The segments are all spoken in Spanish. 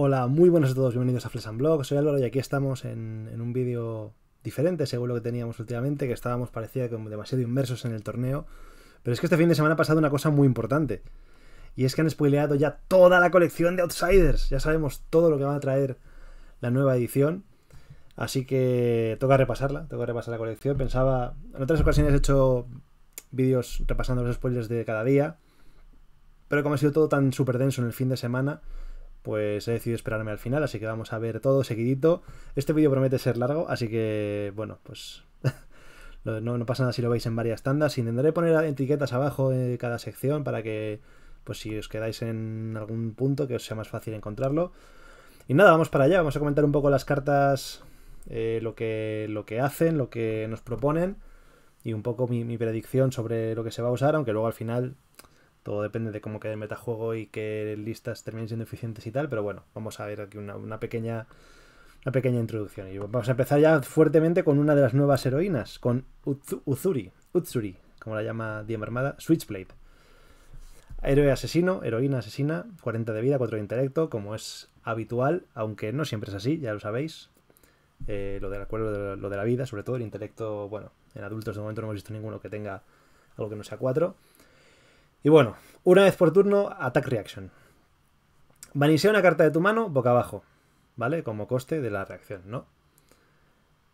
Hola, muy buenas a todos, bienvenidos a Flesan Blog, soy Álvaro y aquí estamos en, un vídeo diferente, según lo que teníamos últimamente, que estábamos parecía como demasiado inmersos en el torneo. Pero es que este fin de semana ha pasado una cosa muy importante. Y es que han spoileado ya toda la colección de Outsiders. Ya sabemos todo lo que va a traer la nueva edición. Así que toca repasarla, toca repasar la colección. Pensaba, en otras ocasiones he hecho vídeos repasando los spoilers de cada día. Pero como ha sido todo tan súper denso en el fin de semana, pues he decidido esperarme al final, así que vamos a ver todo seguidito. Este vídeo promete ser largo, así que, bueno, pues no, no, pasa nada si lo veis en varias tandas. Intentaré poner etiquetas abajo en cada sección para que, pues si os quedáis en algún punto, que os sea más fácil encontrarlo. Y nada, vamos para allá, vamos a comentar un poco las cartas, eh, lo, que, lo que hacen, lo que nos proponen y un poco mi predicción sobre lo que se va a usar, aunque luego al final todo depende de cómo quede el metajuego y qué listas terminen siendo eficientes y tal, pero bueno, vamos a ver aquí una, pequeña una pequeña introducción. Y vamos a empezar ya fuertemente con una de las nuevas heroínas, con Utsuri, como la llama Diem Armada, Switchblade. Héroe asesino, heroína asesina, 40 de vida, 4 de intelecto, como es habitual, aunque no siempre es así, ya lo sabéis. Eh, lo del acuerdo, lo de la vida, sobre todo el intelecto, bueno, en adultos de momento no hemos visto ninguno que tenga algo que no sea 4. Y bueno, una vez por turno, Attack Reaction. Vanisea una carta de tu mano boca abajo, ¿vale? Como coste de la reacción, ¿no?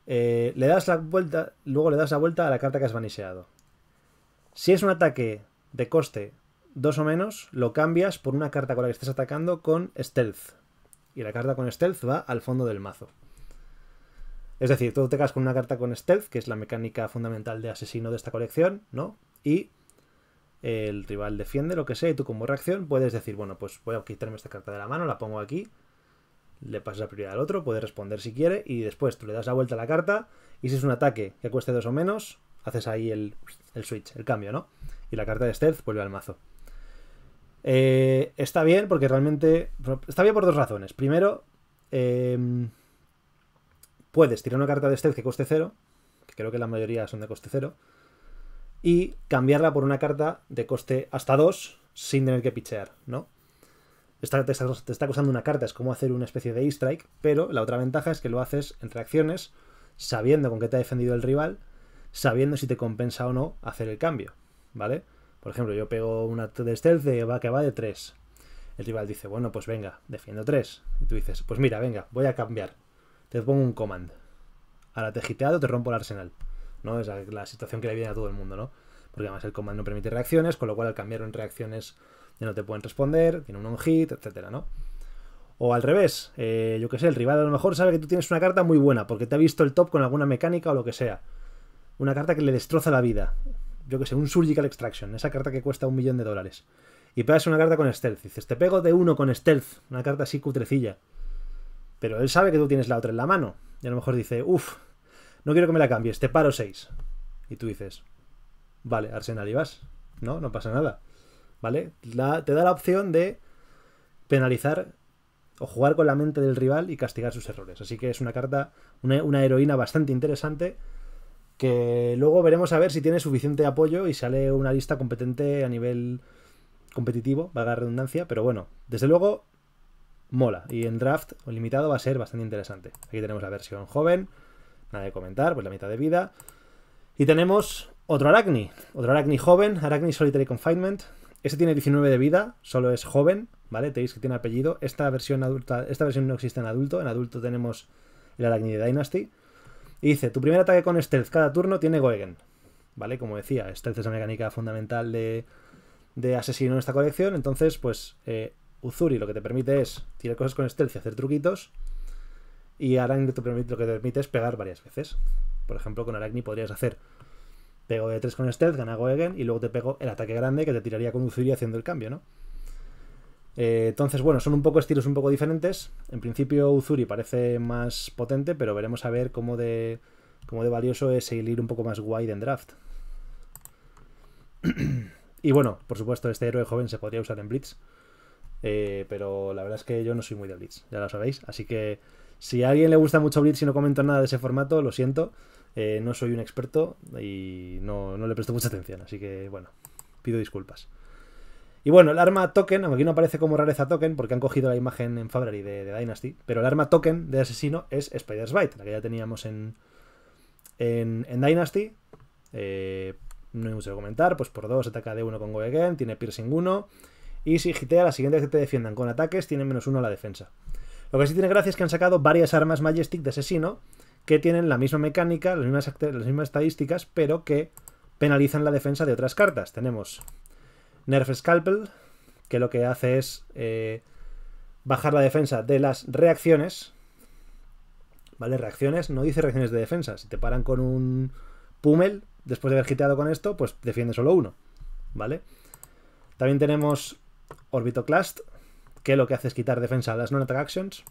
Eh, le das la vuelta, luego le das la vuelta a la carta que has vaniseado. Si es un ataque de coste 2 o menos, lo cambias por una carta con la que estés atacando con stealth. Y la carta con stealth va al fondo del mazo. Es decir, tú te quedas con una carta con stealth, que es la mecánica fundamental de asesino de esta colección, ¿no? Y el rival defiende, lo que sea, y tú como reacción puedes decir, bueno, pues voy a quitarme esta carta de la mano, la pongo aquí, le pasas la prioridad al otro, puede responder si quiere, y después tú le das la vuelta a la carta, y si es un ataque que cueste dos o menos, haces ahí el, switch, el cambio, ¿no? Y la carta de stealth vuelve al mazo. Eh, está bien porque realmente... Está bien por dos razones. Primero, em, puedes tirar una carta de stealth que coste cero, que creo que la mayoría son de coste cero, y cambiarla por una carta de coste hasta 2 sin tener que pichear, ¿no? te, está, costando una carta, es como hacer una especie de e-strike, pero la otra ventaja es que lo haces en reacciones, sabiendo con qué te ha defendido el rival, sabiendo si te compensa o no hacer el cambio, ¿vale? Por ejemplo, yo pego una de stealth de va que va de 3. El rival dice, bueno, pues venga, defiendo 3. Y tú dices, pues mira, venga, voy a cambiar. Te pongo un command. Ahora te he giteado, te rompo el arsenal. ¿no? Es la situación que le viene a todo el mundo, ¿no? Porque además el comando no permite reacciones, con lo cual al cambiarlo en reacciones ya no te pueden responder, tiene un on-hit, etcétera, ¿no? O al revés, eh, yo que sé, el rival a lo mejor sabe que tú tienes una carta muy buena porque te ha visto el top con alguna mecánica o lo que sea. Una carta que le destroza la vida. Yo que sé, un Surgical Extraction, esa carta que cuesta un millón de dólares. Y pegas una carta con Stealth. dices, te pego de uno con Stealth, una carta así cutrecilla. Pero él sabe que tú tienes la otra en la mano. Y a lo mejor dice, uff, no quiero que me la cambies, te paro 6. Y tú dices, vale, Arsenal, y vas. No, no pasa nada. ¿Vale? te da la opción de penalizar o jugar con la mente del rival y castigar sus errores. Así que es una carta, una, heroína bastante interesante que luego veremos a ver si tiene suficiente apoyo y sale una lista competente a nivel competitivo, a dar redundancia, pero bueno, desde luego mola y en draft o limitado va a ser bastante interesante. Aquí tenemos la versión joven, Nada de comentar, pues la mitad de vida. Y tenemos otro Aracni. Otro Aracni joven, Aracni Solitary Confinement. Este tiene 19 de vida, solo es joven, ¿vale? Tenéis que tiene apellido. Esta versión adulta, esta versión no existe en adulto. En adulto tenemos el Aracni de Dynasty. Y dice, tu primer ataque con Stealth cada turno tiene Goegen. ¿Vale? Como decía, Stealth es la mecánica fundamental de, asesino en esta colección. Entonces, pues, eh, Uzuri lo que te permite es tirar cosas con Stealth y hacer truquitos. Y Arang te permite, lo que te permite es pegar varias veces. Por ejemplo, con ni podrías hacer pego de 3 con Stealth, gana Goegen y luego te pego el ataque grande que te tiraría con Uzuri haciendo el cambio, ¿no? Eh, entonces, bueno, son un poco estilos un poco diferentes. En principio Uzuri parece más potente, pero veremos a ver cómo de, cómo de valioso es seguir un poco más wide en draft. y bueno, por supuesto, este héroe joven se podría usar en Blitz. Eh, pero la verdad es que yo no soy muy de Blitz, ya lo sabéis. Así que si a alguien le gusta mucho Blitz y no comento nada de ese formato, lo siento. Eh, no soy un experto y no, le presto mucha atención. Así que, bueno, pido disculpas. Y bueno, el arma token, aquí no aparece como rareza token porque han cogido la imagen en February de, Dynasty, pero el arma token de asesino es Spider's Bite, la que ya teníamos en, en, Dynasty. Eh, no hay mucho que comentar, pues por dos ataca de uno con Go Again, tiene piercing uno Y si la las siguientes que te defiendan con ataques, tiene menos uno la defensa. Lo que sí tiene gracia es que han sacado varias armas Majestic de asesino que tienen la misma mecánica, las mismas, estadísticas, pero que penalizan la defensa de otras cartas. Tenemos Nerf Scalpel, que lo que hace es eh, bajar la defensa de las reacciones. ¿Vale? Reacciones, no dice reacciones de defensa. Si te paran con un Pummel, después de haber giteado con esto, pues defiende solo uno. ¿Vale? También tenemos Orbitoclast, que lo que hace es quitar defensa a las non-attack actions.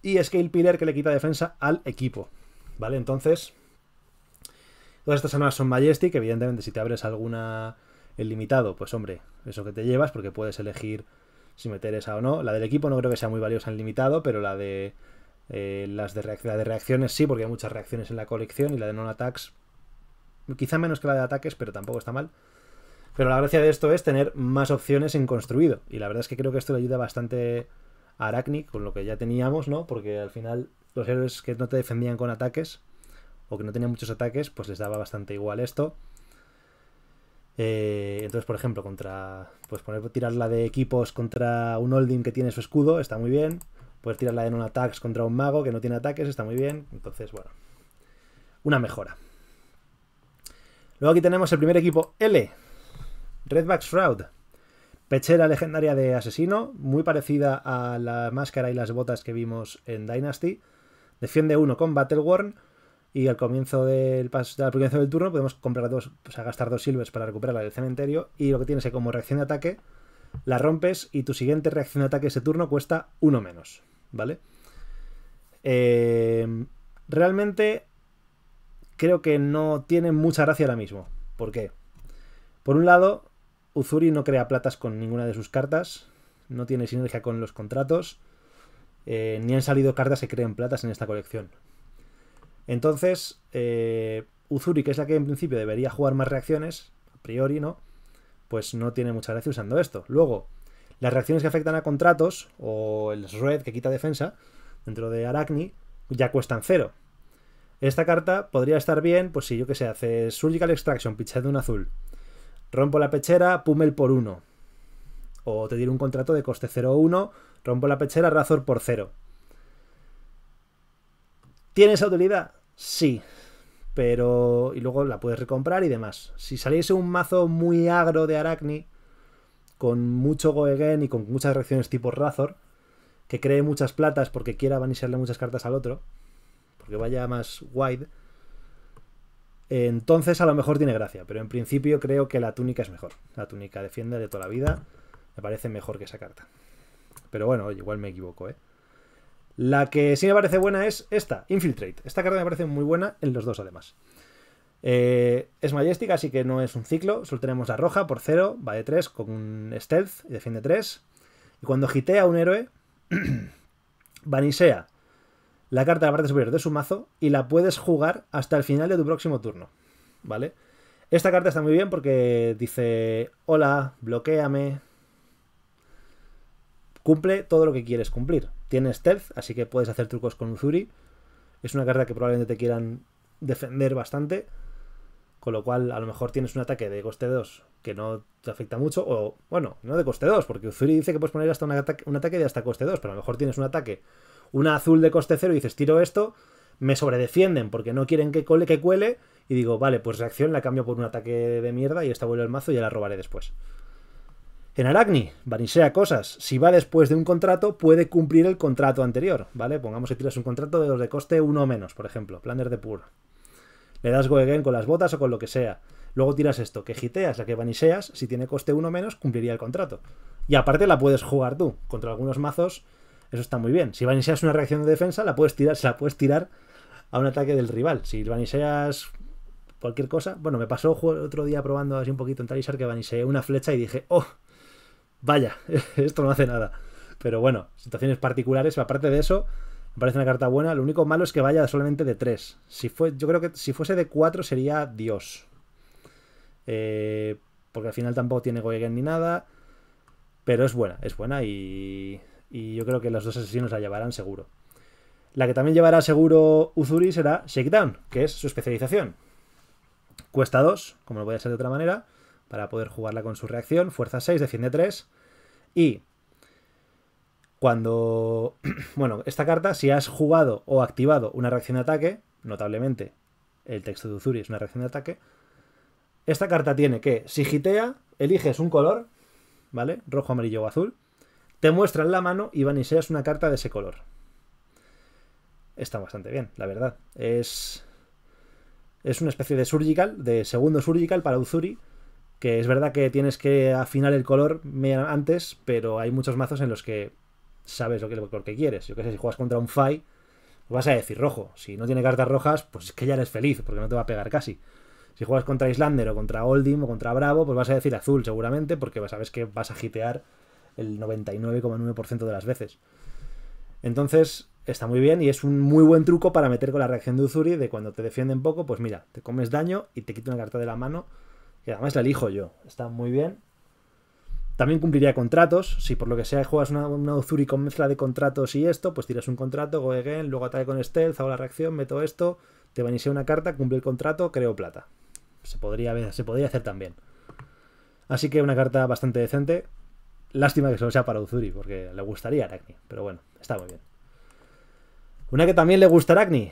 Y Scale Pillar que le quita defensa al equipo. ¿Vale? Entonces, todas estas armas son Majestic. Evidentemente, si te abres alguna el limitado, pues hombre, eso que te llevas, porque puedes elegir si meter esa o no. La del equipo no creo que sea muy valiosa en limitado, pero la de, eh, las de, de reacciones sí, porque hay muchas reacciones en la colección. Y la de non-attacks, quizá menos que la de ataques, pero tampoco está mal. Pero la gracia de esto es tener más opciones en construido. Y la verdad es que creo que esto le ayuda bastante a Arachnid con lo que ya teníamos, ¿no? Porque al final los héroes que no te defendían con ataques o que no tenían muchos ataques, pues les daba bastante igual esto. Eh, entonces, por ejemplo, contra. Pues poner tirarla de equipos contra un holding que tiene su escudo, está muy bien. Poder tirarla de un attacks contra un mago que no tiene ataques, está muy bien. Entonces, bueno. Una mejora. Luego aquí tenemos el primer equipo L, Redback Shroud. Pechera legendaria de asesino, muy parecida a la máscara y las botas que vimos en Dynasty. Defiende uno con Battle Worn. Y al comienzo del, al del turno podemos comprar dos, o gastar dos silvers para recuperarla del cementerio. Y lo que tienes es como reacción de ataque, la rompes y tu siguiente reacción de ataque ese turno cuesta uno menos. ¿Vale? Em, realmente creo que no tiene mucha gracia ahora mismo. ¿Por qué? Por un lado, Uzuri no crea platas con ninguna de sus cartas, no tiene sinergia con los contratos, eh, ni han salido cartas que creen platas en esta colección. Entonces, eh, Uzuri, que es la que en principio debería jugar más reacciones, a priori no, pues no tiene mucha gracia usando esto. Luego, las reacciones que afectan a contratos, o el red que quita defensa, dentro de Aracni ya cuestan cero. Esta carta podría estar bien, pues si yo que sé, hace Surgical Extraction, de un azul. Rompo la pechera, Pummel por 1. O te diré un contrato de coste 0 1, rompo la pechera, Razor por 0. ¿Tienes utilidad? Sí. Pero. Y luego la puedes recomprar y demás. Si saliese un mazo muy agro de Aracni, con mucho Goegen y con muchas reacciones tipo Razor, que cree muchas platas porque quiera vaniciarle muchas cartas al otro, porque vaya más wide entonces a lo mejor tiene gracia, pero en principio creo que la túnica es mejor. La túnica defiende de toda la vida. Me parece mejor que esa carta. Pero bueno, igual me equivoco, ¿eh? La que sí me parece buena es esta, Infiltrate. Esta carta me parece muy buena en los dos además. Eh, es majestica, así que no es un ciclo. Solo tenemos la roja por 0, va de 3 con un stealth y defiende 3. Y cuando gitea un héroe, vanisea la carta de la parte superior de su mazo y la puedes jugar hasta el final de tu próximo turno. ¿Vale? Esta carta está muy bien porque dice, hola, bloqueame. Cumple todo lo que quieres cumplir. Tienes stealth, así que puedes hacer trucos con Uzuri. Es una carta que probablemente te quieran defender bastante. Con lo cual, a lo mejor tienes un ataque de coste 2 que no te afecta mucho. O, bueno, no de coste 2, porque Uzuri dice que puedes poner hasta un ataque, un ataque de hasta coste 2, pero a lo mejor tienes un ataque una azul de coste cero y dices, tiro esto, me sobredefienden porque no quieren que, que cuele y digo, vale, pues reacción la cambio por un ataque de mierda y esta vuelve el mazo y ya la robaré después. En Aracni, vanisea cosas. Si va después de un contrato, puede cumplir el contrato anterior, ¿vale? Pongamos que tiras un contrato de los de coste uno o menos, por ejemplo, Planner de Pur. Le das go con las botas o con lo que sea. Luego tiras esto, que giteas, la que vaniseas, si tiene coste uno menos, cumpliría el contrato. Y aparte la puedes jugar tú, contra algunos mazos eso está muy bien. Si vaniseas una reacción de defensa, la puedes tirar, se la puedes tirar a un ataque del rival. Si vaniseas cualquier cosa. Bueno, me pasó otro día probando así un poquito en Talisar que vaniseé una flecha y dije, oh, vaya, esto no hace nada. Pero bueno, situaciones particulares, aparte de eso, me parece una carta buena. Lo único malo es que vaya solamente de 3. Si fue, yo creo que si fuese de 4 sería Dios. Eh, porque al final tampoco tiene Goegen ni nada. Pero es buena, es buena y y yo creo que los dos asesinos la llevarán seguro. La que también llevará seguro Uzuri será Shakedown, que es su especialización. Cuesta 2, como lo voy a hacer de otra manera, para poder jugarla con su reacción. Fuerza 6, defiende 3. Y cuando... Bueno, esta carta, si has jugado o activado una reacción de ataque, notablemente el texto de Uzuri es una reacción de ataque, esta carta tiene que, si gitea, eliges un color, ¿vale? Rojo, amarillo o azul, te muestran la mano y van seas una carta de ese color. Está bastante bien, la verdad. Es. Es una especie de surgical, de segundo surgical para Uzuri. Que es verdad que tienes que afinar el color antes, pero hay muchos mazos en los que sabes lo que, lo que quieres. Yo qué sé, si juegas contra un Fai, pues vas a decir rojo. Si no tiene cartas rojas, pues es que ya eres feliz, porque no te va a pegar casi. Si juegas contra Islander o contra Oldim o contra Bravo, pues vas a decir azul seguramente, porque sabes que vas a hitear el 99,9% de las veces. Entonces, está muy bien y es un muy buen truco para meter con la reacción de Uzuri de cuando te defienden poco, pues mira, te comes daño y te quito una carta de la mano. que además la elijo yo. Está muy bien. También cumpliría contratos. Si por lo que sea juegas una, Uzuri con mezcla de contratos y esto, pues tiras un contrato, go again, luego ataque con stealth, hago la reacción, meto esto, te iniciar una carta, cumple el contrato, creo plata. Se podría, se podría hacer también. Así que una carta bastante decente. Lástima que solo sea para Uzuri, porque le gustaría Aracni. Pero bueno, está muy bien. Una que también le gusta a Aracni.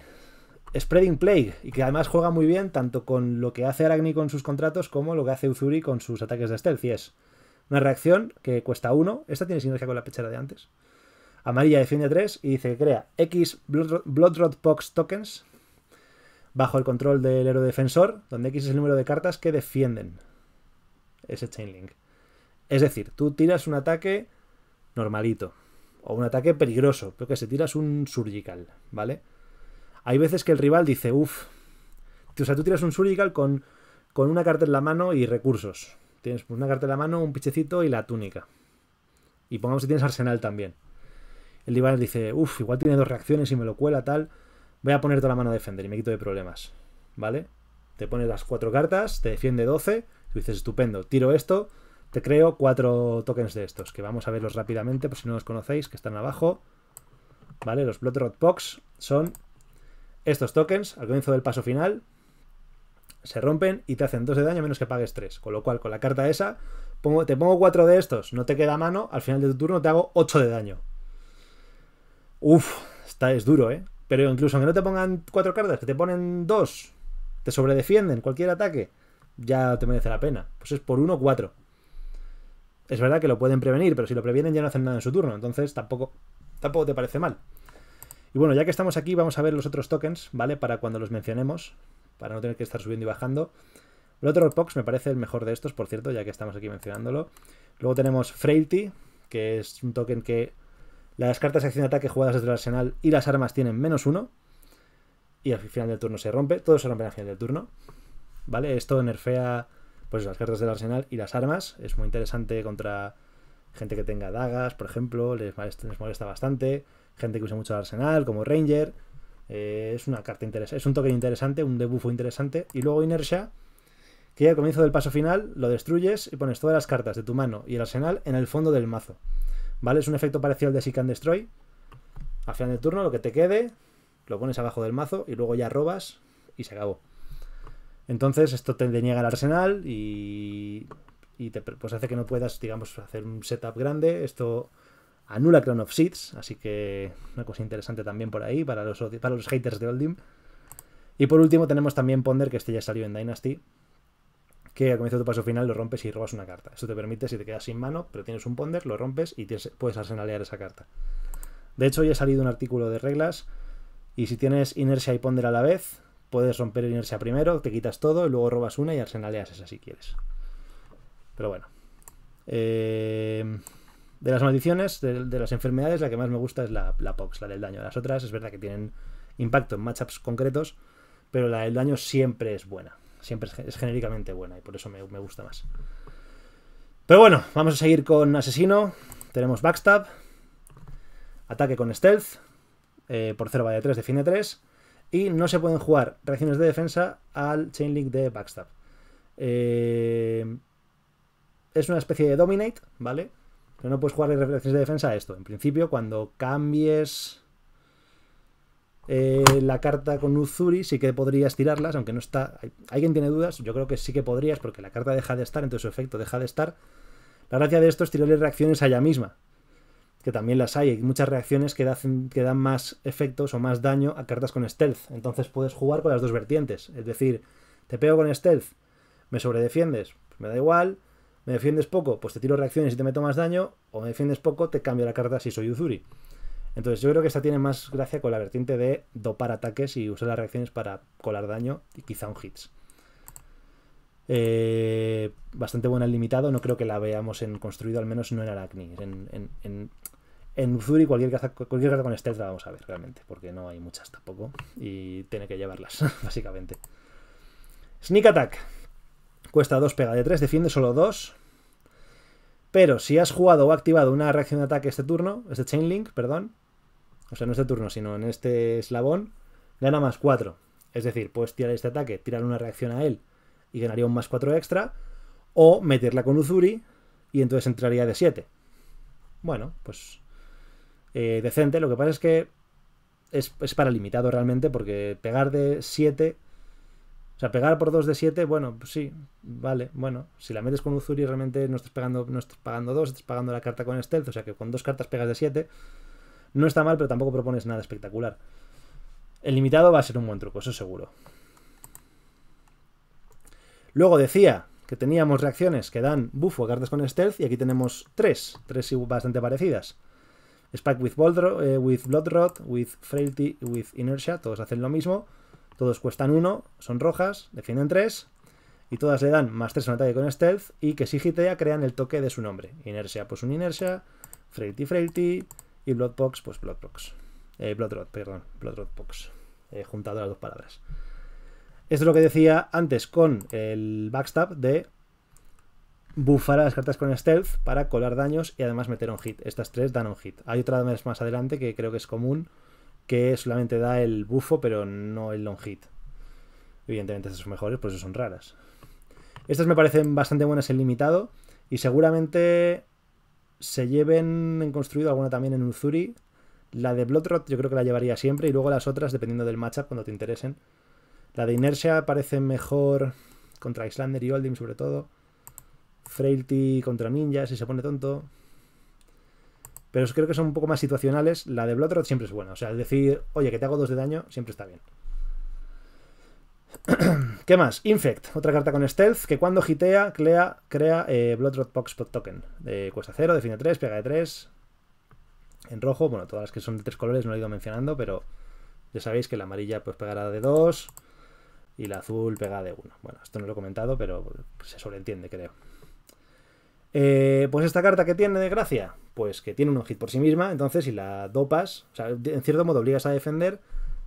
Spreading Plague, y que además juega muy bien tanto con lo que hace Aracni con sus contratos como lo que hace Uzuri con sus ataques de stealth. Y es una reacción que cuesta 1. Esta tiene sinergia con la pechera de antes. Amarilla defiende 3 y dice que crea X Bloodrod Pox tokens bajo el control del héroe defensor, donde X es el número de cartas que defienden ese Chainlink. Es decir, tú tiras un ataque normalito o un ataque peligroso, creo que se tiras un surgical, ¿vale? Hay veces que el rival dice, uff, o sea, tú tiras un surgical con, con una carta en la mano y recursos. Tienes una carta en la mano, un pichecito y la túnica. Y pongamos que tienes arsenal también. El rival dice, uff, igual tiene dos reacciones y me lo cuela tal. Voy a poner toda la mano a defender y me quito de problemas, ¿vale? Te pones las cuatro cartas, te defiende 12, tú dices, estupendo, tiro esto, te creo cuatro tokens de estos, que vamos a verlos rápidamente, por si no los conocéis, que están abajo. ¿Vale? Los Bloodrot Box son estos tokens al comienzo del paso final. Se rompen y te hacen dos de daño menos que pagues tres. Con lo cual, con la carta esa, pongo, te pongo cuatro de estos, no te queda mano, al final de tu turno te hago ocho de daño. Uf, está, es duro, ¿eh? Pero incluso aunque no te pongan cuatro cartas, que te ponen dos, te sobredefienden cualquier ataque, ya te merece la pena. Pues es por uno, cuatro. Es verdad que lo pueden prevenir, pero si lo previenen ya no hacen nada en su turno, entonces tampoco, tampoco te parece mal. Y bueno, ya que estamos aquí, vamos a ver los otros tokens, ¿vale? Para cuando los mencionemos, para no tener que estar subiendo y bajando. El otro Pox me parece el mejor de estos, por cierto, ya que estamos aquí mencionándolo. Luego tenemos Frailty, que es un token que las cartas de acción de ataque jugadas desde el arsenal y las armas tienen menos uno. Y al final del turno se rompe. Todo se rompe al final del turno. ¿Vale? Esto nerfea pues las cartas del arsenal y las armas. Es muy interesante contra gente que tenga dagas, por ejemplo, les molesta, molesta bastante. Gente que usa mucho el arsenal, como Ranger. Eh, es una carta interesante, es un token interesante, un debuffo interesante. Y luego Inertia, que al comienzo del paso final lo destruyes y pones todas las cartas de tu mano y el arsenal en el fondo del mazo. ¿Vale? Es un efecto parecido al de Seek and Destroy. Al final del turno, lo que te quede, lo pones abajo del mazo y luego ya robas y se acabó. Entonces esto te deniega el arsenal y, te, pues hace que no puedas, digamos, hacer un setup grande. Esto anula Crown of Seeds, así que una cosa interesante también por ahí para los, para los haters de Oldim. Y por último tenemos también Ponder, que este ya salió en Dynasty, que al comienzo de tu paso final lo rompes y robas una carta. eso te permite, si te quedas sin mano, pero tienes un Ponder, lo rompes y puedes arsenalear esa carta. De hecho, ya ha salido un artículo de reglas y si tienes inercia y ponder a la vez, puedes romper inercia primero, te quitas todo, y luego robas una y arsenaleas esa si quieres. Pero bueno. Eh, de las maldiciones, de, las enfermedades, la que más me gusta es la, POX, la del daño. Las otras es verdad que tienen impacto en matchups concretos, pero la del daño siempre es buena. Siempre es, genéricamente buena y por eso me, gusta más. Pero bueno, vamos a seguir con Asesino. Tenemos Backstab. Ataque con Stealth. Eh, por 0 vale 3, define 3. Y no se pueden jugar reacciones de defensa al Chainlink de Backstab. Eh, es una especie de Dominate, ¿vale? Pero no puedes jugar reacciones de defensa a esto. En principio, cuando cambies eh, la carta con Uzuri, sí que podrías tirarlas, aunque no está... ¿Alguien tiene dudas? Yo creo que sí que podrías, porque la carta deja de estar, entonces su efecto deja de estar. La gracia de esto es tirarle reacciones a ella misma que también las hay, hay muchas reacciones que, dan más efectos o más daño a cartas con stealth. Entonces puedes jugar con las dos vertientes. Es decir, te pego con stealth, me sobredefiendes, pues me da igual. Me defiendes poco, pues te tiro reacciones y te meto más daño. O me defiendes poco, te cambio la carta si soy Uzuri. Entonces yo creo que esta tiene más gracia con la vertiente de dopar ataques y usar las reacciones para colar daño y quizá un hits. Eh, bastante buena el limitado, no creo que la veamos en construido, al menos no en Aracni. en, en Uzuri, cualquier carta, con este vamos a ver realmente, porque no hay muchas tampoco y tiene que llevarlas, básicamente. Sneak Attack. Cuesta 2, pega de 3, defiende solo 2. Pero si has jugado o activado una reacción de ataque este turno, este Chainlink, perdón, o sea, no este turno, sino en este eslabón, gana más 4. Es decir, puedes tirar este ataque, tirar una reacción a él y ganaría un más 4 extra, o meterla con Uzuri y entonces entraría de 7. Bueno, pues eh, decente. Lo que pasa es que es, para limitado realmente, porque pegar de 7. O sea, pegar por 2 de 7, bueno, pues sí, vale, bueno. Si la metes con Uzuri, realmente no estás pegando, no estás pagando 2, estás pagando la carta con stealth, o sea que con dos cartas pegas de 7. No está mal, pero tampoco propones nada espectacular. El limitado va a ser un buen truco, eso seguro. Luego decía que teníamos reacciones que dan bufo a cartas con stealth y aquí tenemos tres, tres bastante parecidas. Spike with, eh, with Bloodrot, with Frailty, with Inertia, todos hacen lo mismo. Todos cuestan uno, son rojas, defienden tres, Y todas le dan más 3 en ataque con Stealth. Y que si hitea crean el toque de su nombre. Inertia, pues un Inertia. Frailty, Frailty. Y Bloodbox, pues Bloodbox. Eh, Bloodrot, perdón. Bloodrot Box. Eh, juntado las dos palabras. Esto es lo que decía antes con el backstab de bufar a las cartas con stealth para colar daños y además meter un hit. Estas tres dan un hit. Hay otra vez más adelante que creo que es común, que solamente da el bufo, pero no el long hit. Evidentemente estas son mejores, por eso son raras. Estas me parecen bastante buenas en limitado y seguramente se lleven en construido alguna también en Uzuri. La de Bloodrot yo creo que la llevaría siempre y luego las otras dependiendo del matchup cuando te interesen. La de Inercia parece mejor contra Islander y Oldim sobre todo. Frailty contra ninjas si se pone tonto. Pero creo que son un poco más situacionales. La de Bloodrot siempre es buena. O sea, al decir, oye, que te hago dos de daño, siempre está bien. ¿Qué más? Infect, otra carta con stealth que cuando gitea crea, crea eh, Bloodrot Token. cuesta 0, define 3, pega de 3. En rojo, bueno, todas las que son de tres colores no lo he ido mencionando, pero ya sabéis que la amarilla pues pegará de 2 y la azul pega de 1. Bueno, esto no lo he comentado, pero se sobreentiende, creo. Eh, pues esta carta que tiene de gracia, pues que tiene un hit por sí misma, entonces si la dopas, o sea, en cierto modo obligas a defender,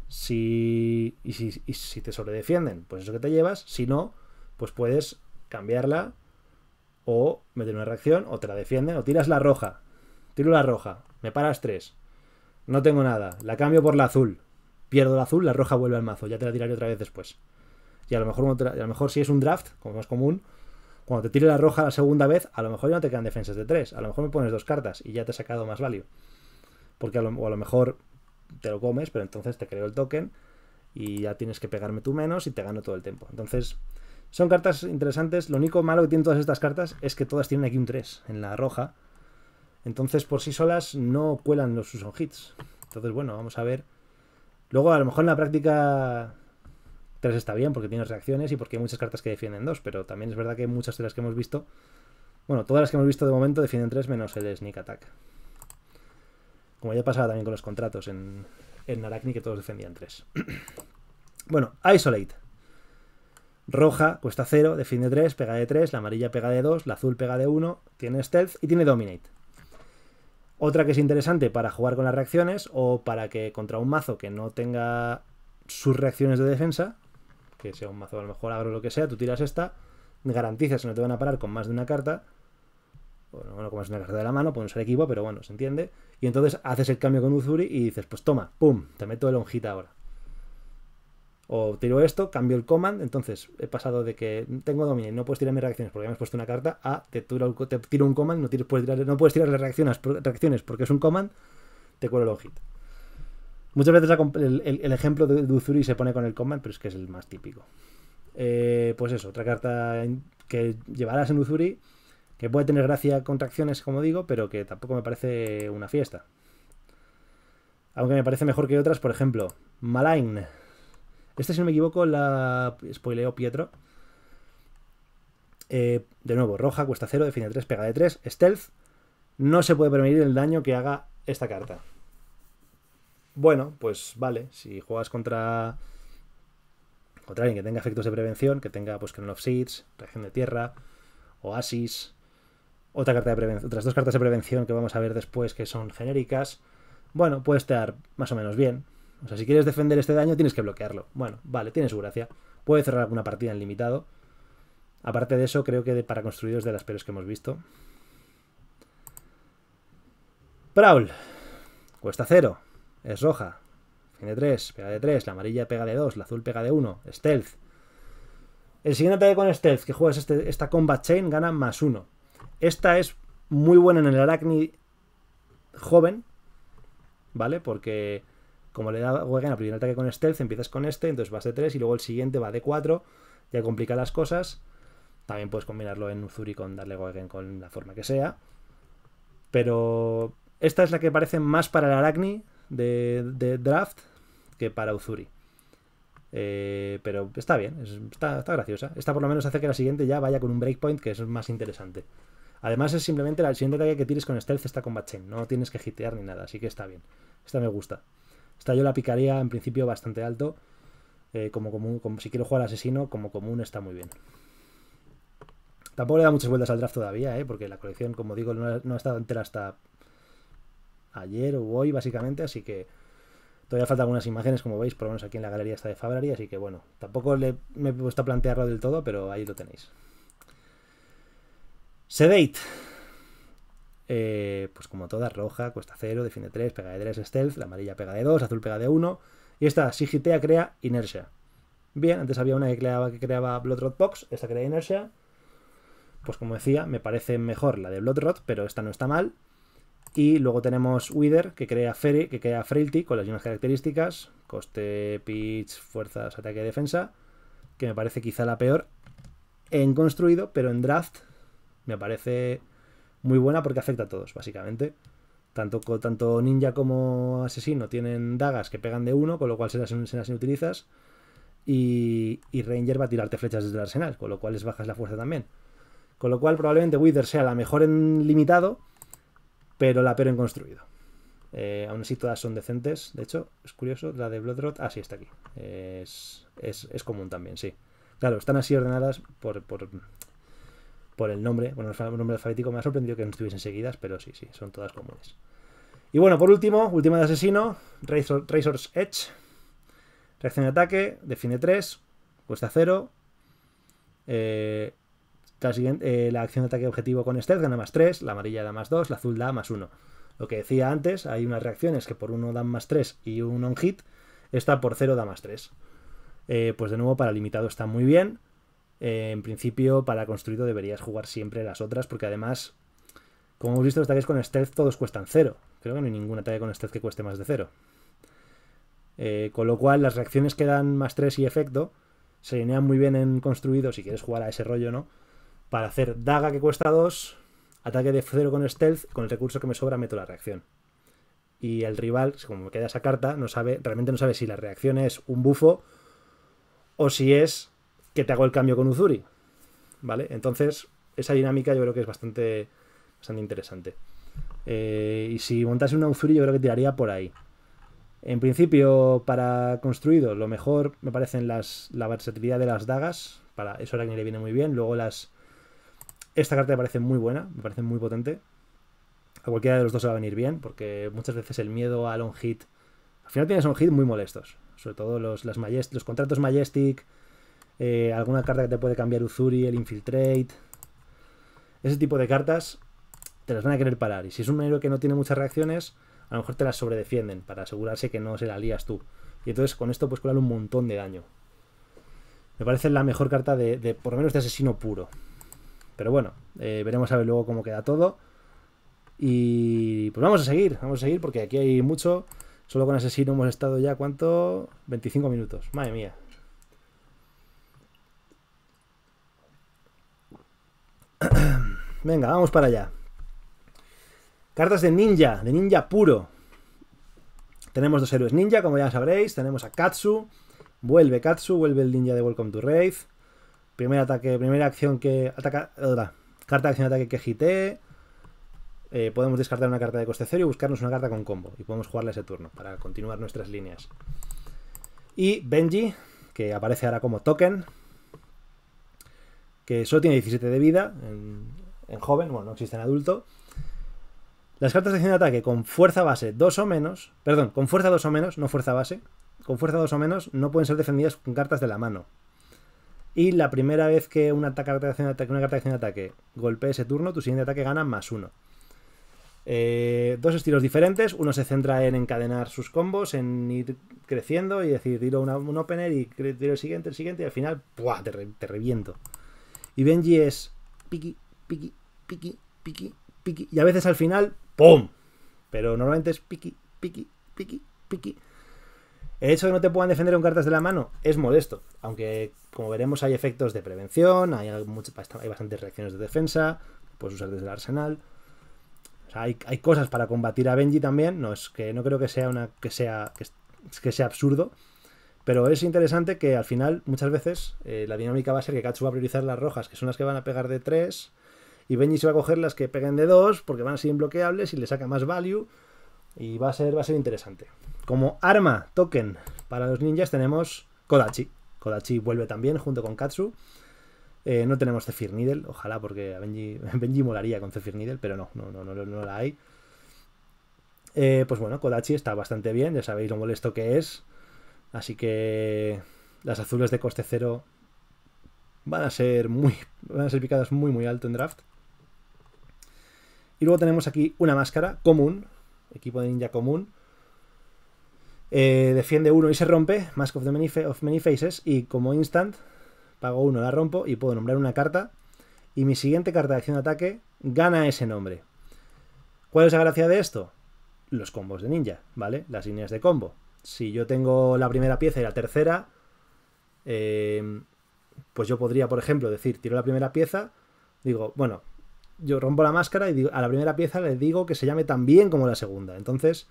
si, y si, y si te sobredefienden, pues eso que te llevas, si no, pues puedes cambiarla o meter una reacción, o te la defienden, o tiras la roja, tiro la roja, me paras tres, no tengo nada, la cambio por la azul, pierdo la azul, la roja vuelve al mazo, ya te la tiraré otra vez después. Y a lo mejor, a lo mejor si es un draft, como más común, cuando te tire la roja la segunda vez, a lo mejor ya no te quedan defensas de 3. A lo mejor me pones dos cartas y ya te he sacado más value. Porque a lo, o a lo mejor te lo comes, pero entonces te creo el token y ya tienes que pegarme tú menos y te gano todo el tiempo. Entonces, son cartas interesantes. Lo único malo que tienen todas estas cartas es que todas tienen aquí un 3 en la roja. Entonces, por sí solas no cuelan los Susan Hits. Entonces, bueno, vamos a ver. Luego, a lo mejor en la práctica 3 está bien porque tiene reacciones y porque hay muchas cartas que defienden 2, pero también es verdad que muchas de las que hemos visto, bueno, todas las que hemos visto de momento defienden 3 menos el sneak attack. Como ya pasaba también con los contratos en, en que todos defendían 3. bueno, Isolate. Roja cuesta 0, defiende 3, pega de 3, la amarilla pega de 2, la azul pega de 1, tiene stealth y tiene dominate. Otra que es interesante para jugar con las reacciones o para que contra un mazo que no tenga sus reacciones de defensa, que sea un mazo a lo mejor abro lo que sea, tú tiras esta, garantizas que no te van a parar con más de una carta, bueno, bueno como es una carta de la mano, puede ser equipo, pero bueno, se entiende, y entonces haces el cambio con Uzuri y dices, pues toma, pum, te meto el onjita ahora. O tiro esto, cambio el command, entonces he pasado de que tengo dominio y no puedes tirar mis reacciones porque me has puesto una carta a te tiro, un command, no, puedes tirar, no tirarle reacciones, porque es un command, te cuelo el onjita. Muchas veces el, ejemplo de, Uzuri se pone con el combat, pero es que es el más típico. Eh, pues eso, otra carta que llevarás en Uzuri, que puede tener gracia contra acciones, como digo, pero que tampoco me parece una fiesta. Aunque me parece mejor que otras, por ejemplo, Malign. Este, si no me equivoco, la spoileo Pietro. Eh, de nuevo, roja, cuesta 0, define 3, pega de 3, stealth. No se puede permitir el daño que haga esta carta bueno, pues vale, si juegas contra, contra alguien que tenga efectos de prevención, que tenga pues Crown of Seeds, Reacción de Tierra, Oasis, otra carta de prevención, otras dos cartas de prevención que vamos a ver después que son genéricas, bueno, puede estar más o menos bien. O sea, si quieres defender este daño tienes que bloquearlo. Bueno, vale, tiene su gracia. Puede cerrar alguna partida en limitado. Aparte de eso, creo que para construidos de las peores que hemos visto. Prowl. Cuesta cero es roja. Tiene 3, pega de 3, la amarilla pega de 2, la azul pega de 1, stealth. El siguiente ataque con stealth que juegas este, esta combat chain gana más 1. Esta es muy buena en el Aracni joven, ¿vale? Porque como le da juegan a primer ataque con stealth, empiezas con este, entonces vas de 3 y luego el siguiente va de 4, ya complica las cosas. También puedes combinarlo en Uzuri con darle Wagen con la forma que sea. Pero esta es la que parece más para el Aracni de, draft que para Uzuri. Eh, pero está bien, está, graciosa. Esta por lo menos hace que la siguiente ya vaya con un breakpoint que es más interesante. Además es simplemente la siguiente tarea que tienes con stealth está con chain, no tienes que hitear ni nada, así que está bien. Esta me gusta. Esta yo la picaría en principio bastante alto. Eh, como común, como, si quiero jugar asesino, como común está muy bien. Tampoco le da muchas vueltas al draft todavía, ¿eh? porque la colección, como digo, no, no está entera hasta ayer o hoy, básicamente, así que todavía faltan algunas imágenes, como veis, por lo menos aquí en la galería está de Fabrari, así que bueno, tampoco le, me he puesto a plantearlo del todo, pero ahí lo tenéis. Sedate. Eh, pues como toda, roja, cuesta 0, define 3, pega de 3, stealth, la amarilla pega de 2, azul pega de 1. Y esta, Sigitea crea inercia. Bien, antes había una que creaba, que creaba Bloodrot Box, esta crea inercia. Pues como decía, me parece mejor la de Bloodrot, pero esta no está mal. Y luego tenemos Wither, que crea, que crea Frailty con las mismas características. Coste, pitch, fuerzas, ataque y defensa. Que me parece quizá la peor en construido, pero en draft me parece muy buena porque afecta a todos, básicamente. Tanto, tanto ninja como asesino tienen dagas que pegan de uno, con lo cual se las, se las inutilizas. Y, y, Ranger va a tirarte flechas desde el arsenal, con lo cual les bajas la fuerza también. Con lo cual probablemente Wither sea la mejor en limitado pero la pero en construido. Eh, aún así todas son decentes, de hecho, es curioso, la de bloodroot ah, sí, está aquí. Es, es, común también, sí. Claro, están así ordenadas por, por, por el nombre, bueno, el nombre alfabético me ha sorprendido que no estuviesen seguidas, pero sí, sí, son todas comunes. Y bueno, por último, última de asesino, Razor's Edge. Reacción de ataque, define 3, cuesta 0. Eh, eh, la, acción de ataque objetivo con Stealth gana más 3, la amarilla da más 2, la azul da más 1. Lo que decía antes, hay unas reacciones que por 1 dan más 3 y un on-hit, esta por 0 da más 3. Eh, pues de nuevo, para limitado está muy bien. Eh, en principio, para construido deberías jugar siempre las otras, porque además, como hemos visto, los ataques con stealth todos cuestan 0. Creo que no hay ningún ataque con stealth que cueste más de 0. con lo cual, las reacciones que dan más 3 y efecto se alinean muy bien en construido si quieres jugar a ese rollo, ¿no? para hacer daga que cuesta 2, ataque de 0 con stealth, con el recurso que me sobra meto la reacción. Y el rival, como me queda esa carta, no sabe, realmente no sabe si la reacción es un bufo o si es que te hago el cambio con Uzuri. ¿Vale? Entonces, esa dinámica yo creo que es bastante, bastante interesante. Eh, y si montase una Uzuri, yo creo que tiraría por ahí. En principio, para construido, lo mejor me parecen las, la versatilidad de las dagas. Para eso ahora que le viene muy bien. Luego las esta carta me parece muy buena, me parece muy potente. A cualquiera de los dos se va a venir bien, porque muchas veces el miedo a long hit Al final tienes long hit muy molestos. Sobre todo los, contratos Majestic, eh, alguna carta que te puede cambiar Uzuri, el Infiltrate... Ese tipo de cartas te las van a querer parar. Y si es un mero que no tiene muchas reacciones, a lo mejor te las sobredefienden para asegurarse que no se la lías tú. Y entonces con esto puedes colar un montón de daño. Me parece la mejor carta de, de por lo menos de asesino puro. Pero bueno, eh, veremos a ver luego cómo queda todo. Y pues vamos a seguir, vamos a seguir porque aquí hay mucho. Solo con Asesino hemos estado ya, ¿cuánto? 25 minutos, madre mía. Venga, vamos para allá. Cartas de ninja, de ninja puro. Tenemos dos héroes ninja, como ya sabréis. Tenemos a Katsu. Vuelve Katsu, vuelve el ninja de Welcome to Wraith. Primer ataque, primera acción que ataca. carta de acción de ataque que GITÉ. Eh, podemos descartar una carta de coste cero y buscarnos una carta con combo. Y podemos jugarle ese turno para continuar nuestras líneas. Y Benji, que aparece ahora como token, que solo tiene 17 de vida en, en joven, bueno, no existe en adulto. Las cartas de acción de ataque con fuerza base 2 o menos, perdón, con fuerza 2 o menos, no fuerza base, con fuerza 2 o menos no pueden ser defendidas con cartas de la mano. Y la primera vez que una, carta de acción de ataque, una ataque ese turno, tu siguiente ataque gana más uno. Eh, dos estilos diferentes. Uno se centra en encadenar sus combos, en ir creciendo y decir, tiro un opener y tiro el siguiente, el siguiente, y al final, ¡buah! Te, te reviento. Y Benji es piqui, piqui, piqui, piqui, piqui. Y a veces al final, ¡pum! Pero normalmente es piqui, piqui, piqui, piqui. El hecho de que no te puedan defender con cartas de la mano es modesto, aunque como veremos hay efectos de prevención, hay, hay bastantes reacciones de defensa, puedes usar desde el arsenal. hay, cosas para combatir a Benji también, no es que no creo que sea una que sea que, sea absurdo, pero es interesante que al final muchas veces eh, la dinámica va a ser que Katsu va a priorizar las rojas, que son las que van a pegar de 3, y Benji se va a coger las que peguen de 2 porque van a ser imbloqueables y le saca más value y va a ser, va a ser interesante. Como arma, token, para los ninjas tenemos Kodachi. Kodachi vuelve también junto con Katsu. Eh, no tenemos Zephyr Needle, ojalá, porque Benji, molaría con Zephyr Needle, pero no, no, no, no, la hay. Eh, pues bueno, Kodachi está bastante bien, ya sabéis lo molesto que es. Así que las azules de coste cero van a ser muy. Van a ser picadas muy muy alto en draft. Y luego tenemos aquí una máscara común, equipo de ninja común. Eh, defiende uno y se rompe, Mask of, many, Faces, y como instant, pago uno, la rompo y puedo nombrar una carta. Y mi siguiente carta de acción de ataque gana ese nombre. ¿Cuál es la gracia de esto? Los combos de ninja, ¿vale? Las líneas de combo. Si yo tengo la primera pieza y la tercera, eh, pues yo podría, por ejemplo, decir, tiro la primera pieza, digo, bueno, yo rompo la máscara y a la primera pieza le digo que se llame tan bien como la segunda. Entonces,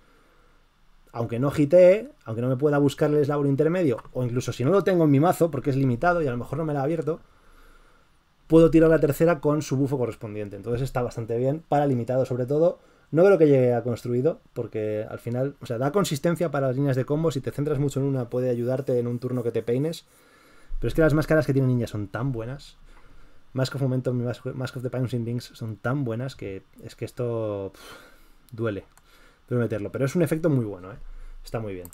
aunque no gitee, aunque no me pueda buscar el eslabón intermedio, o incluso si no lo tengo en mi mazo, porque es limitado y a lo mejor no me la ha abierto, puedo tirar la tercera con su bufo correspondiente. Entonces está bastante bien, para limitado sobre todo. No creo que llegue a construido, porque al final, o sea, da consistencia para las líneas de combo. Si te centras mucho en una, puede ayudarte en un turno que te peines. Pero es que las máscaras que tiene niña son tan buenas Mask of Momentum y Mask of the son tan buenas que es que esto duele, duele meterlo. Pero es un efecto muy bueno, ¿eh? está muy bien.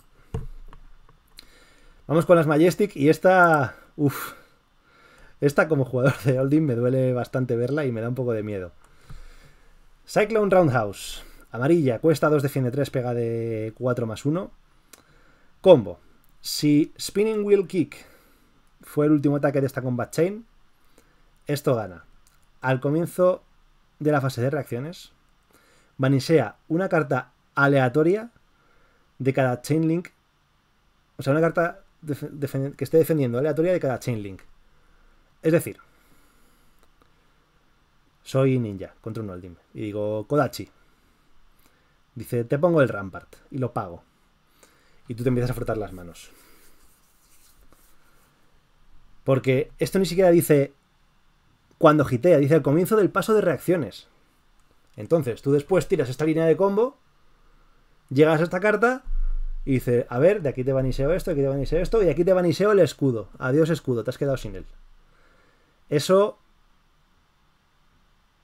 Vamos con las Majestic y esta... uff Esta como jugador de Holding me duele bastante verla y me da un poco de miedo. Cyclone Roundhouse. Amarilla, cuesta 2, defiende 3, pega de 4 más 1. Combo. Si Spinning Wheel Kick fue el último ataque de esta Combat Chain, esto gana. Al comienzo de la fase de reacciones, sea una carta aleatoria de cada Chainlink. O sea, una carta que esté defendiendo aleatoria de cada Chainlink. Es decir, soy ninja contra un Oldim. Y digo, Kodachi. Dice, te pongo el Rampart y lo pago. Y tú te empiezas a frotar las manos. Porque esto ni siquiera dice, cuando gitea dice al comienzo del paso de reacciones. Entonces, tú después tiras esta línea de combo, llegas a esta carta y dices, a ver, de aquí te baniseo esto, de aquí te baniseo esto, y de aquí te baniseo el escudo. Adiós escudo, te has quedado sin él. Eso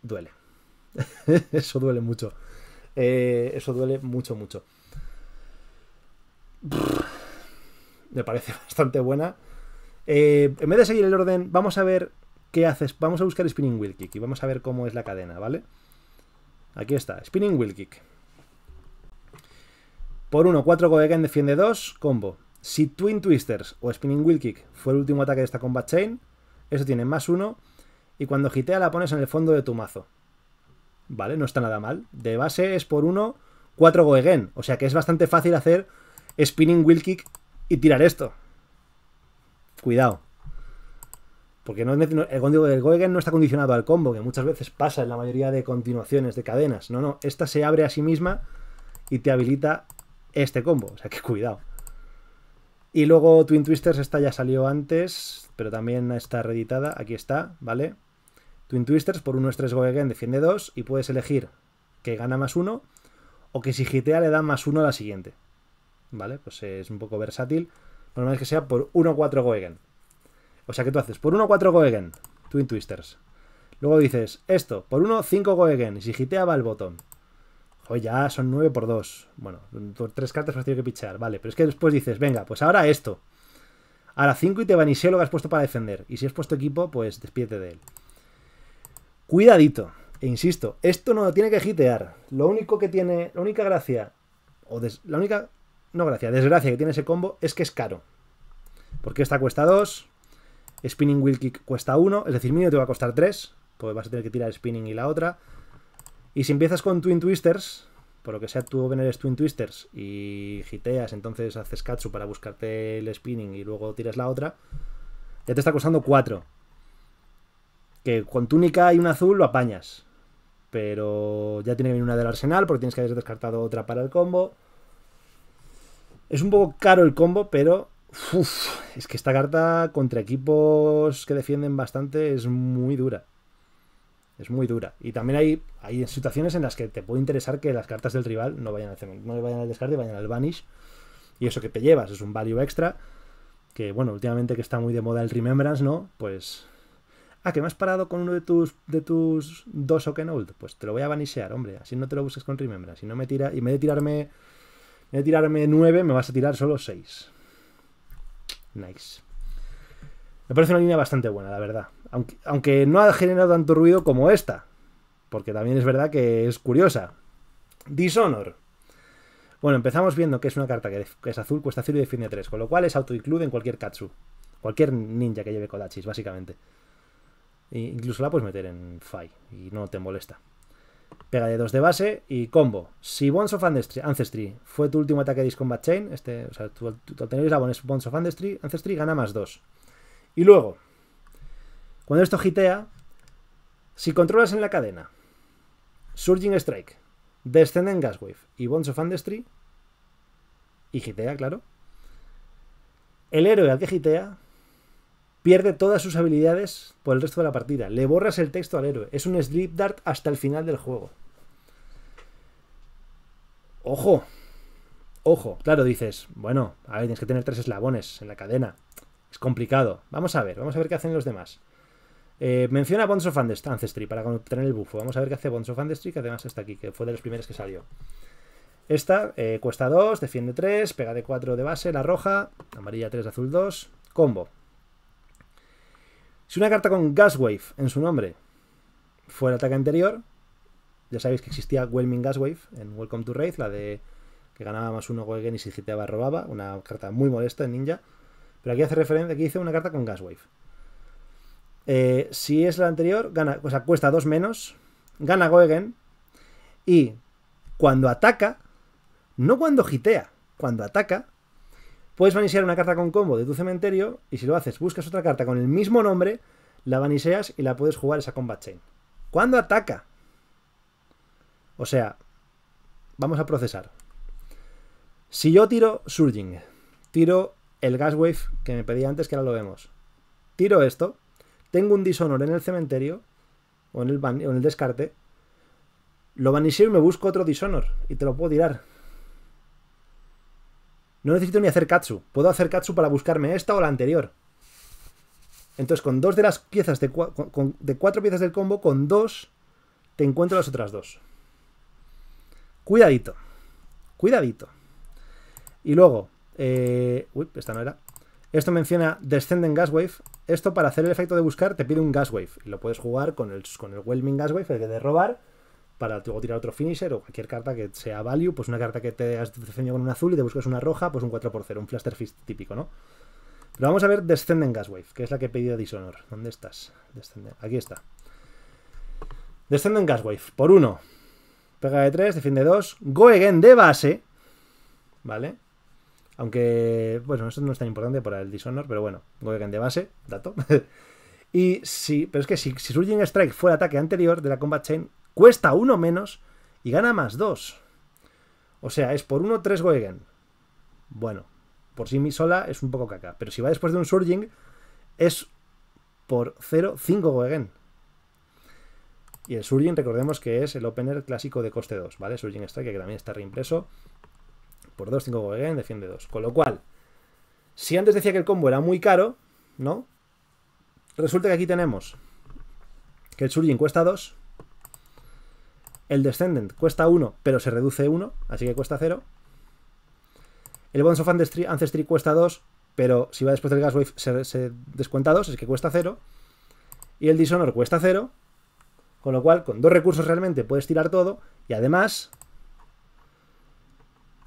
duele. eso duele mucho. Eh, eso duele mucho, mucho. Me parece bastante buena. Eh, en vez de seguir el orden, vamos a ver ¿Qué haces? Vamos a buscar Spinning Wheel Kick y vamos a ver cómo es la cadena, ¿vale? Aquí está, Spinning Wheel Kick. Por 1, 4 Goegen defiende 2, combo. Si Twin Twisters o Spinning Wheel Kick fue el último ataque de esta Combat Chain, eso tiene más 1 y cuando gitea la pones en el fondo de tu mazo. Vale, no está nada mal. De base es por 1, 4 Goegen, o sea que es bastante fácil hacer Spinning Wheel Kick y tirar esto. Cuidado. Porque el código del Goegen no está condicionado al combo, que muchas veces pasa en la mayoría de continuaciones de cadenas. No, no, esta se abre a sí misma y te habilita este combo. O sea que cuidado. Y luego Twin Twisters, esta ya salió antes, pero también está reeditada. Aquí está, ¿vale? Twin Twisters por 1 3 Goegen, defiende 2 y puedes elegir que gana más uno o que si gitea le da más uno a la siguiente. ¿Vale? Pues es un poco versátil. normal es que sea por 1-4 Goegen. O sea que tú haces por 1, 4 goegen, Twin Twisters. Luego dices esto, por 1, 5 goegen Y si va el botón. Oye, ya son 9 por 2. Bueno, tres 3 cartas has que pichar. Vale, pero es que después dices, venga, pues ahora esto. Ahora 5 y te si lo que has puesto para defender. Y si has puesto equipo, pues despídete de él. Cuidadito. E insisto, esto no lo tiene que gitear. Lo único que tiene, la única gracia, o la única, no gracia, desgracia que tiene ese combo es que es caro. Porque esta cuesta 2, Spinning Wheel Kick cuesta 1, es decir, mínimo te va a costar 3, Porque vas a tener que tirar Spinning y la otra. Y si empiezas con Twin Twisters, por lo que sea tú eres Twin Twisters y giteas, entonces haces Katsu para buscarte el Spinning y luego tiras la otra, ya te está costando 4. Que con túnica y un azul lo apañas. Pero ya tiene que venir una del arsenal porque tienes que haber descartado otra para el combo. Es un poco caro el combo, pero es que esta carta contra equipos que defienden bastante es muy dura. Es muy dura. Y también hay, situaciones en las que te puede interesar que las cartas del rival no vayan al, cemento, no vayan al descarte, vayan al vanish. Y eso que te llevas es un value extra. Que bueno, últimamente que está muy de moda el remembrance, ¿no? Pues. Ah, que me has parado con uno de tus, de tus dos Oken Pues te lo voy a vanishear, hombre. Así no te lo busques con remembrance. Si no me tira. Y me de tirarme. En vez de tirarme 9, me vas a tirar solo seis Nice. Me parece una línea bastante buena, la verdad. Aunque, aunque no ha generado tanto ruido como esta. Porque también es verdad que es curiosa. Dishonor. Bueno, empezamos viendo que es una carta que es azul, cuesta 0 y define 3, con lo cual es auto-include en cualquier katsu. Cualquier ninja que lleve Kodachis, básicamente. E incluso la puedes meter en Fai y no te molesta. Pega de 2 de base y combo. Si Bones of Ancestry fue tu último ataque de Discombat Chain, este, o sea, tu, tu, la Bonds, of Ancestry, Ancestry gana más 2. Y luego, cuando esto gitea si controlas en la cadena Surging Strike, Descendent Wave y bones of Ancestry, y gitea claro, el héroe al que gitea Pierde todas sus habilidades por el resto de la partida. Le borras el texto al héroe. Es un slip dart hasta el final del juego. Ojo. Ojo. Claro, dices, bueno, a ver, tienes que tener tres eslabones en la cadena. Es complicado. Vamos a ver, vamos a ver qué hacen los demás. Eh, menciona Bonds of Ancestry para obtener el bufo. Vamos a ver qué hace Bonds of Ancestry, que además está aquí, que fue de los primeros que salió. Esta eh, cuesta 2, defiende 3, pega de 4 de base, la roja, amarilla 3, azul 2, combo. Si una carta con Gaswave en su nombre fue el ataque anterior, ya sabéis que existía Whelming Wave en Welcome to Wraith, la de que ganaba más uno Goegen y si giteaba robaba, una carta muy molesta en Ninja. Pero aquí hace referencia, aquí dice una carta con Gaswave. Eh, si es la anterior, gana, cuesta dos menos, gana Goegen y cuando ataca, no cuando gitea, cuando ataca, Puedes banisear una carta con combo de tu cementerio y si lo haces, buscas otra carta con el mismo nombre, la vaniseas y la puedes jugar esa combat chain. ¿Cuándo ataca? O sea, vamos a procesar. Si yo tiro Surging, tiro el Gas Wave que me pedía antes, que ahora lo vemos. Tiro esto, tengo un Dishonor en el cementerio, o en el, en el descarte, lo baniseo y me busco otro Dishonor, y te lo puedo tirar. No necesito ni hacer katsu. Puedo hacer katsu para buscarme esta o la anterior. Entonces, con dos de las piezas de, cuatro piezas del combo, con dos, te encuentro las otras dos. Cuidadito. Cuidadito. Y luego, eh, uy, esta no era. Esto menciona gas wave. Esto para hacer el efecto de buscar te pide un gas wave Y lo puedes jugar con el, con el wave Gaswave, el de robar, para luego tirar otro finisher o cualquier carta que sea value, pues una carta que te has defendido con un azul y te buscas una roja, pues un 4x0, un Flaster Fist típico, ¿no? Pero vamos a ver Descendent Gaswave, que es la que he pedido a Dishonor. ¿Dónde estás? Aquí está. Descendent Gaswave, por 1. Pega de 3, defiende 2. Go de base. ¿Vale? Aunque, bueno, eso no es tan importante para el Dishonor, pero bueno, Go de base, dato. y sí, pero es que si, si Surging Strike fuera ataque anterior de la Combat Chain, cuesta 1 menos y gana más 2. O sea, es por 1, 3 Goegen. Bueno, por sí sola es un poco caca. Pero si va después de un Surging, es por 0, 5 Goegen. Y el Surging, recordemos que es el opener clásico de coste 2, ¿vale? Surging Strike, que también está reimpreso. Por 2, 5 Goegen, defiende 2. Con lo cual, si antes decía que el combo era muy caro, ¿no? Resulta que aquí tenemos que el Surging cuesta 2 el Descendant cuesta 1, pero se reduce 1, así que cuesta 0. El Bonds of Ancestry, Ancestry cuesta 2, pero si va después del Gaswave se, se descuenta 2, es que cuesta 0. Y el Dishonor cuesta 0, con lo cual con dos recursos realmente puedes tirar todo. Y además,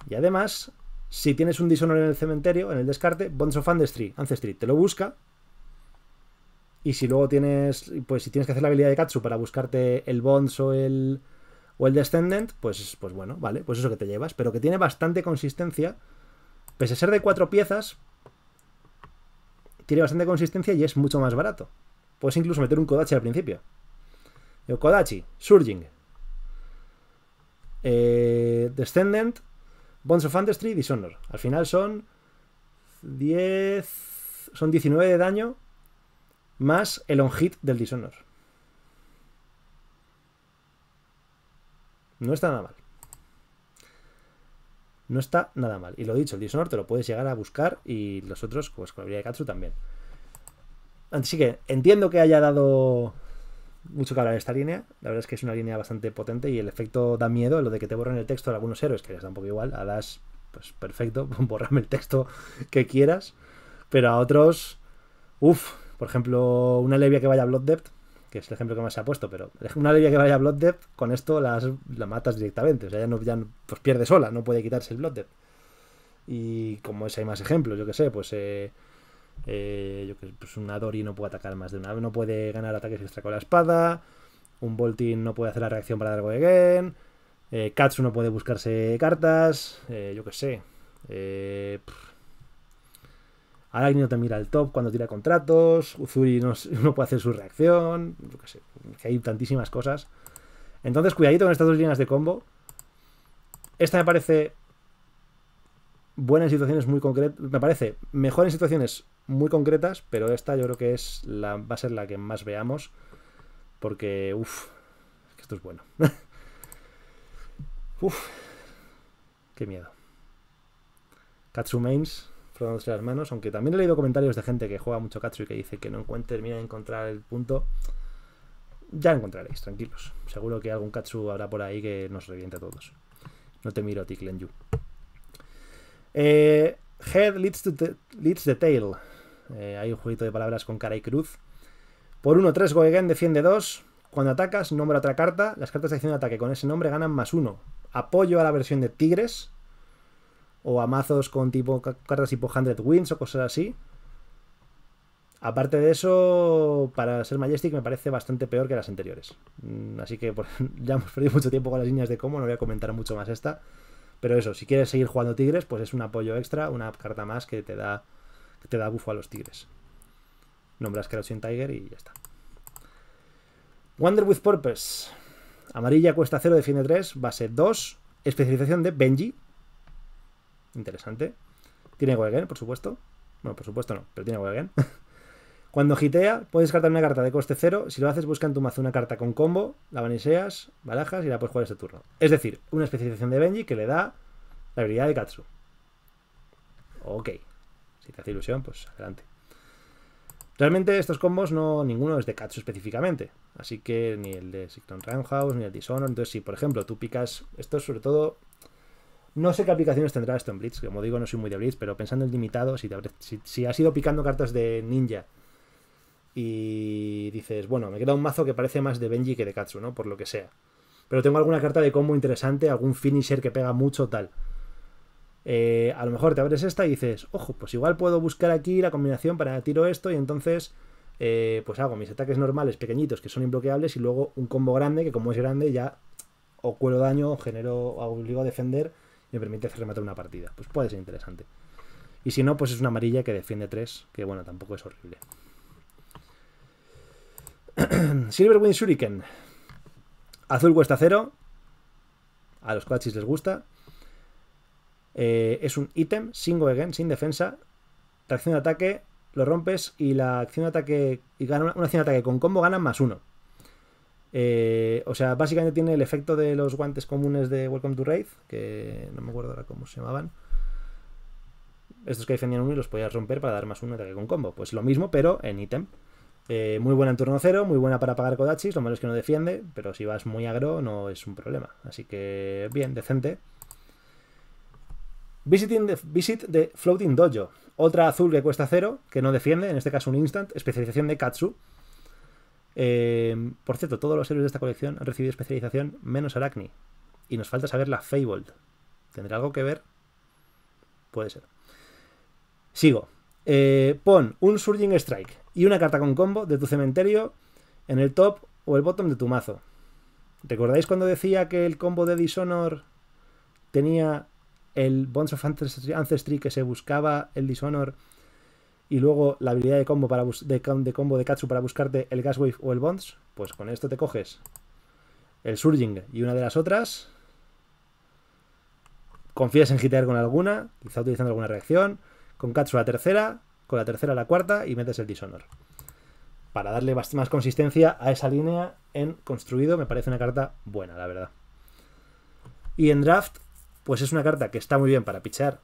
y además, si tienes un Dishonor en el cementerio, en el descarte, Bonds of Ancestry, Ancestry te lo busca, y si luego tienes, pues si tienes que hacer la habilidad de Katsu para buscarte el Bonds o el o el Descendant, pues, pues, bueno, vale, pues eso que te llevas, pero que tiene bastante consistencia. Pese a ser de cuatro piezas, tiene bastante consistencia y es mucho más barato. Puedes incluso meter un Kodachi al principio. El Kodachi, Surging, eh, Descendant, Bonds of Fantasy, Dishonor. Al final son 10. Son 19 de daño más el on hit del Dishonor. No está nada mal. No está nada mal. Y lo dicho, el Dishonor te lo puedes llegar a buscar y los otros, pues con la de Katsu también. Así que entiendo que haya dado mucho que hablar esta línea. La verdad es que es una línea bastante potente y el efecto da miedo, lo de que te borren el texto de algunos héroes, que les da un poco igual. A das, pues perfecto, borrame el texto que quieras. Pero a otros, uff, por ejemplo, una Levia que vaya a Blood Depth, que es el ejemplo que más se ha puesto, pero una ley que vaya a Blood Death, con esto las, la matas directamente. O sea, ya, no, ya pues pierde sola, no puede quitarse el Blood Death Y como es, hay más ejemplos, yo que sé, pues, eh, eh, yo que, pues una Adori no puede atacar más de una no puede ganar ataques extra con la espada, un Voltin no puede hacer la reacción para algo Again, eh, Katsu no puede buscarse cartas, eh, yo que sé. Eh, Aragni no te mira al top cuando tira contratos, Uzuri no, puede hacer su reacción, yo sé, que hay tantísimas cosas. Entonces, cuidadito con estas dos líneas de combo. Esta me parece buena en situaciones muy concretas, me parece mejor en situaciones muy concretas, pero esta yo creo que es la, va a ser la que más veamos, porque, uff, esto es bueno. uff, qué miedo. Katsu Mains manos, aunque también he leído comentarios de gente que juega mucho Katsu y que dice que no encuentra, termina de encontrar el punto. Ya encontraréis, tranquilos. Seguro que algún Katsu habrá por ahí que nos reviente a todos. No te miro, Tiklen You. Eh, head leads, to the, leads the tail. Eh, hay un jueguito de palabras con cara y cruz. Por 1-3, Goegen defiende 2. Cuando atacas, nombre otra carta. Las cartas de acción de ataque con ese nombre ganan más 1. Apoyo a la versión de Tigres, o a mazos con tipo cartas tipo 100 Wins o cosas así. Aparte de eso, para ser Majestic me parece bastante peor que las anteriores. Mm, así que ya hemos perdido mucho tiempo con las líneas de cómo, no voy a comentar mucho más esta. Pero eso, si quieres seguir jugando Tigres, pues es un apoyo extra, una carta más que te da, que te da bufo a los Tigres. Nombras Crouching Tiger y ya está. Wonder with Purpose. Amarilla cuesta 0, define 3, base 2. Especialización de Benji, Interesante. Tiene cualquier por supuesto. Bueno, por supuesto no, pero tiene Wagen. Cuando gitea puedes descartar una carta de coste cero. Si lo haces, busca en tu mazo una carta con combo, la baniseas, balajas y la puedes jugar este turno. Es decir, una especialización de Benji que le da la habilidad de Katsu. Ok. Si te hace ilusión, pues adelante. Realmente estos combos no ninguno es de Katsu específicamente. Así que ni el de Sicton Roundhouse, ni el Dishonor. Entonces, si por ejemplo tú picas. Esto sobre todo no sé qué aplicaciones tendrá esto en Blitz. Como digo, no soy muy de Blitz, pero pensando en limitado, si, si, ha has ido picando cartas de ninja y dices, bueno, me queda un mazo que parece más de Benji que de Katsu, ¿no? Por lo que sea. Pero tengo alguna carta de combo interesante, algún finisher que pega mucho, tal. Eh, a lo mejor te abres esta y dices, ojo, pues igual puedo buscar aquí la combinación para tiro esto y entonces eh, pues hago mis ataques normales pequeñitos que son imbloqueables y luego un combo grande que como es grande ya o daño o genero obligo a defender me permite hacer rematar una partida. Pues puede ser interesante. Y si no, pues es una amarilla que defiende 3, que bueno, tampoco es horrible. wind Shuriken. Azul cuesta cero A los coaches les gusta. Eh, es un ítem, sin again, sin defensa. Reacción de ataque, lo rompes y la acción de ataque. Y gana una, acción de ataque con combo gana más uno eh, o sea, básicamente tiene el efecto de los guantes comunes de Welcome to Raid que no me acuerdo ahora cómo se llamaban. Estos que defendían uno y los podías romper para dar más uno ataque con combo. Pues lo mismo, pero en ítem. Eh, muy buena en turno cero, muy buena para pagar Kodachis, lo malo es que no defiende, pero si vas muy agro no es un problema. Así que bien, decente. Visiting the, visit de Floating Dojo. Otra azul que cuesta cero, que no defiende, en este caso un instant, especialización de Katsu. Eh, por cierto, todos los héroes de esta colección han recibido especialización menos Aracni. Y nos falta saber la Fabled. ¿Tendrá algo que ver? Puede ser. Sigo. Eh, pon un Surging Strike y una carta con combo de tu cementerio en el top o el bottom de tu mazo. ¿Recordáis cuando decía que el combo de Dishonor tenía el Bonds of Ancestry que se buscaba el Dishonor y luego la habilidad de combo, para de, combo de Katsu para buscarte el Gas Wave o el Bonds, pues con esto te coges el Surging y una de las otras. Confías en hitear con alguna, quizá utilizando alguna reacción. Con Katsu la tercera, con la tercera la cuarta y metes el Dishonor. Para darle más consistencia a esa línea en construido, me parece una carta buena, la verdad. Y en draft, pues es una carta que está muy bien para pichar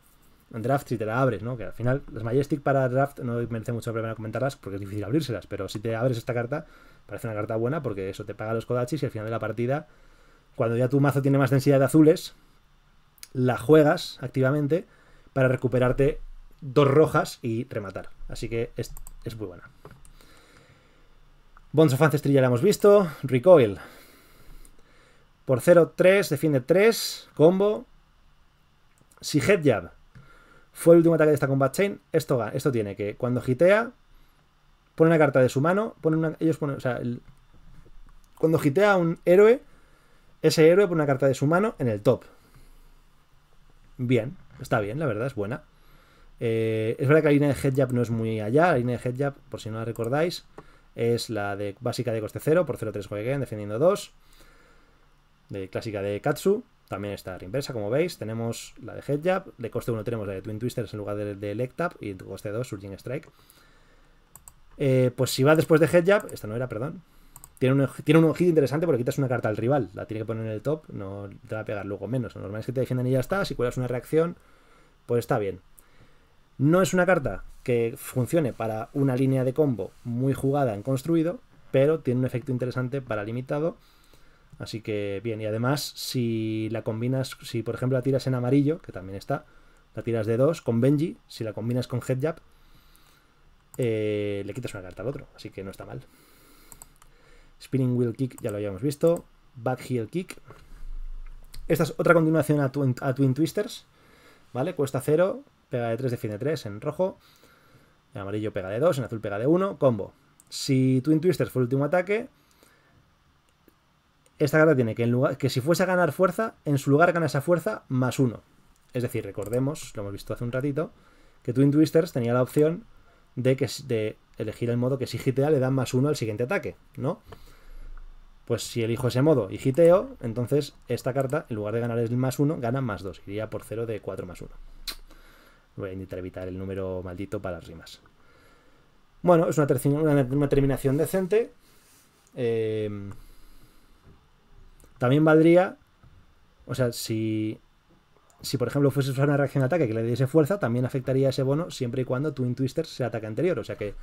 draft si te la abres, ¿no? Que al final las Majestic para draft no merece mucho problema comentarlas porque es difícil abrírselas, pero si te abres esta carta, parece una carta buena porque eso te paga los kodachis y al final de la partida, cuando ya tu mazo tiene más densidad de azules, la juegas activamente para recuperarte dos rojas y rematar. Así que es, muy buena. Bonds of Ancestry ya la hemos visto. Recoil. Por 0-3, defiende 3, combo. Si Headjab fue el último ataque de esta Combat Chain. Esto, esto tiene que, cuando hitea, pone una carta de su mano, pone ellos ponen, o sea, cuando gitea a un héroe, ese héroe pone una carta de su mano en el top. Bien, está bien, la verdad, es buena. Eh, es verdad que la línea de headjab no es muy allá. La línea de headjab, por si no la recordáis, es la de básica de coste 0 por 0-3 jueguen, defendiendo 2. De clásica de Katsu. También está a inversa, como veis, tenemos la de Headjab, de coste 1 tenemos la de Twin Twisters en lugar de, de y de coste 2 Surging Strike. Eh, pues si va después de Headjab, esta no era, perdón, tiene un, tiene un hit interesante porque quitas una carta al rival, la tiene que poner en el top, no te va a pegar luego menos. Lo normal es que te defiendan y ya está, si cuelas una reacción, pues está bien. No es una carta que funcione para una línea de combo muy jugada en construido, pero tiene un efecto interesante para limitado Así que bien, y además si la combinas, si por ejemplo la tiras en amarillo, que también está, la tiras de 2 con Benji, si la combinas con Headjab, eh, le quitas una carta al otro, así que no está mal. Spinning Wheel Kick ya lo habíamos visto, Back Heel Kick. Esta es otra continuación a Twin, a twin Twisters, ¿vale? Cuesta 0, pega de 3, define 3 en rojo, en amarillo pega de 2, en azul pega de 1, combo. Si Twin Twisters fue el último ataque, esta carta tiene que, en lugar, que si fuese a ganar fuerza, en su lugar gana esa fuerza más uno. Es decir, recordemos, lo hemos visto hace un ratito, que Twin Twisters tenía la opción de, que, de elegir el modo que si hitea le da más uno al siguiente ataque, ¿no? Pues si elijo ese modo y giteo entonces esta carta, en lugar de ganar el más uno, gana más dos. Iría por cero de 4 más 1. Voy a intentar evitar el número maldito para las rimas. Bueno, es una, una terminación decente. Eh, también valdría, o sea, si, si por ejemplo fuese usar una reacción de ataque que le diese fuerza, también afectaría ese bono siempre y cuando Twin Twisters sea ataque anterior. O sea que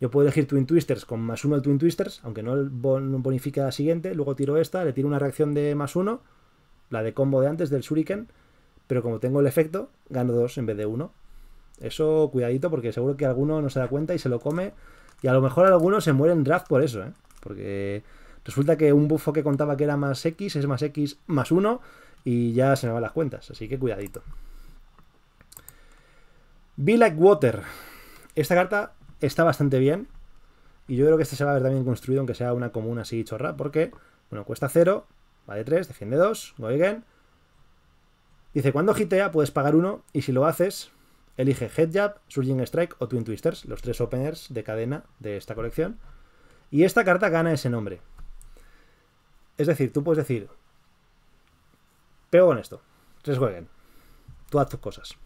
yo puedo elegir Twin Twisters con más uno el Twin Twisters, aunque no bonifica la siguiente, luego tiro esta, le tiro una reacción de más uno, la de combo de antes del Shuriken, pero como tengo el efecto, gano dos en vez de uno. Eso cuidadito porque seguro que alguno no se da cuenta y se lo come. Y a lo mejor alguno se muere en draft por eso, ¿eh? Porque Resulta que un buffo que contaba que era más X es más X más 1 y ya se me van las cuentas, así que cuidadito. Be Like Water. Esta carta está bastante bien y yo creo que este se va a ver también construido, aunque sea una común así chorra, porque, bueno, cuesta 0, va de 3, defiende 2, go again. Dice, cuando hitea puedes pagar uno y si lo haces, elige Headjab, Surging Strike o Twin Twisters, los tres openers de cadena de esta colección. Y esta carta gana ese nombre. Es decir, tú puedes decir, pego con esto, se jueguen, tú haz tus cosas.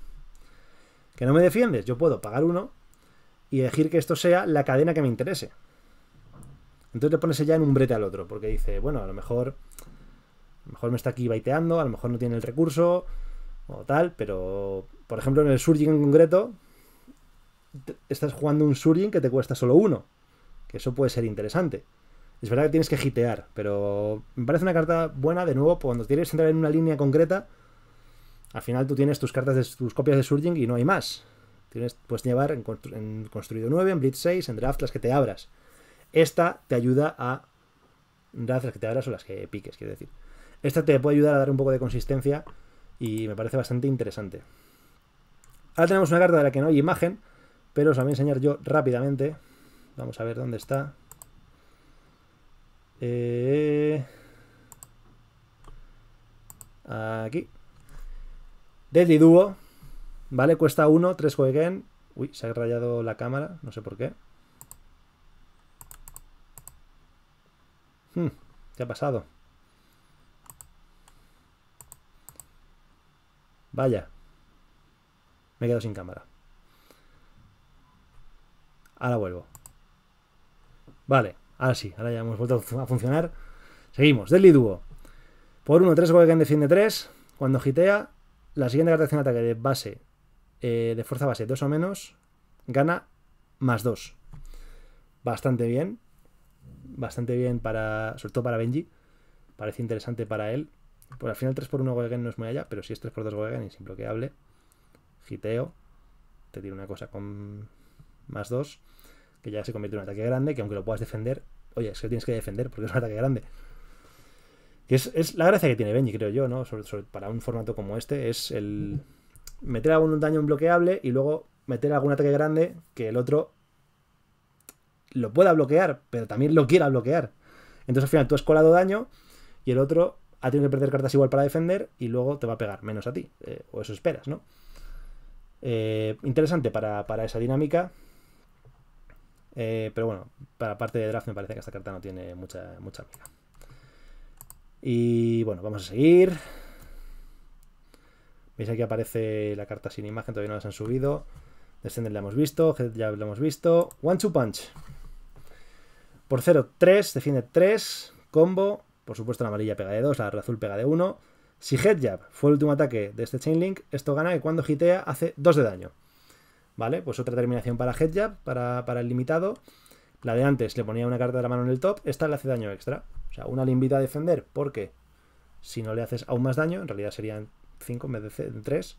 Que no me defiendes, yo puedo pagar uno y elegir que esto sea la cadena que me interese. Entonces le pones ya en un brete al otro, porque dice, bueno, a lo mejor a lo mejor me está aquí baiteando, a lo mejor no tiene el recurso o tal, pero por ejemplo en el Surging en concreto estás jugando un Surging que te cuesta solo uno, que eso puede ser interesante. Es verdad que tienes que hitear, pero me parece una carta buena, de nuevo, cuando que entrar en una línea concreta, al final tú tienes tus cartas, de, tus copias de Surging y no hay más. Tienes, puedes llevar en, Construido 9, en Blitz 6, en Draft, las que te abras. Esta te ayuda a... Draft, las que te abras o las que piques, quiero decir. Esta te puede ayudar a dar un poco de consistencia y me parece bastante interesante. Ahora tenemos una carta de la que no hay imagen, pero os la voy a enseñar yo rápidamente. Vamos a ver dónde está. Eh, aquí. Deadly Duo. ¿Vale? Cuesta 1, tres jueguen. Uy, se ha rayado la cámara, no sé por qué. Hmm, ¿Qué ha pasado? Vaya. Me quedo sin cámara. Ahora vuelvo. Vale. Ahora sí, ahora ya hemos vuelto a funcionar. Seguimos. Deadly Duo. Por 1, 3 Golden defiende 3. Cuando gitea, la siguiente carta de ataque de base, eh, de fuerza base 2 o menos, gana más 2. Bastante bien. Bastante bien para. Sobre todo para Benji. Parece interesante para él. Pues al final 3 por 1 Goeken no es muy allá, pero si es 3 por 2 Goeken es inbloqueable. bloqueable. Giteo. Te tiro una cosa con más 2 que ya se convierte en un ataque grande, que aunque lo puedas defender, oye, es que tienes que defender porque es un ataque grande. es, la gracia que tiene Benji, creo yo, ¿no? para un formato como este, es el meter algún daño bloqueable y luego meter algún ataque grande que el otro lo pueda bloquear, pero también lo quiera bloquear. Entonces al final tú has colado daño y el otro ha tenido que perder cartas igual para defender y luego te va a pegar menos a ti. Eh, o eso esperas, ¿no? Eh, interesante para, para esa dinámica. Eh, pero bueno, para parte de draft me parece que esta carta no tiene mucha, mucha Y bueno, vamos a seguir. Veis aquí aparece la carta sin imagen, todavía no las han subido. Descender la hemos visto, Headjab la hemos visto. One Two Punch. Por 0, 3, defiende 3, combo. Por supuesto, la amarilla pega de 2, la azul pega de 1. Si Headjab fue el último ataque de este Chainlink, esto gana y cuando hitea hace 2 de daño. ¿vale? Pues otra terminación para headjab, para, para el limitado. La de antes le ponía una carta de la mano en el top, esta le hace daño extra. O sea, una le invita a defender porque si no le haces aún más daño, en realidad serían 5 en vez de 3.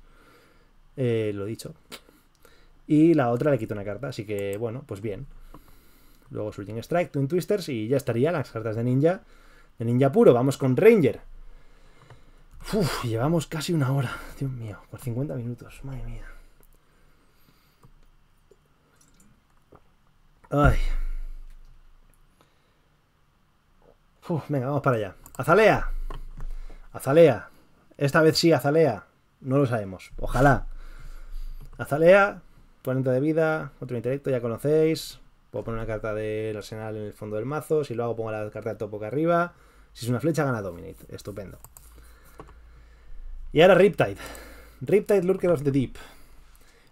Eh, lo dicho. Y la otra le quita una carta, así que bueno, pues bien. Luego Surging Strike, Twin Twisters y ya estaría las cartas de ninja. De ninja puro, vamos con Ranger. Uf, llevamos casi una hora, Dios mío, por 50 minutos, madre mía. venga, vamos para allá. ¡Azalea! ¡Azalea! Esta vez sí, Azalea. No lo sabemos. Ojalá. Azalea, ponente de vida, otro intelecto, ya conocéis. Puedo poner una carta del arsenal en el fondo del mazo. Si lo hago, pongo la carta del topo que arriba. Si es una flecha, gana Dominate. Estupendo. Y ahora Riptide. Riptide Lurker of the Deep.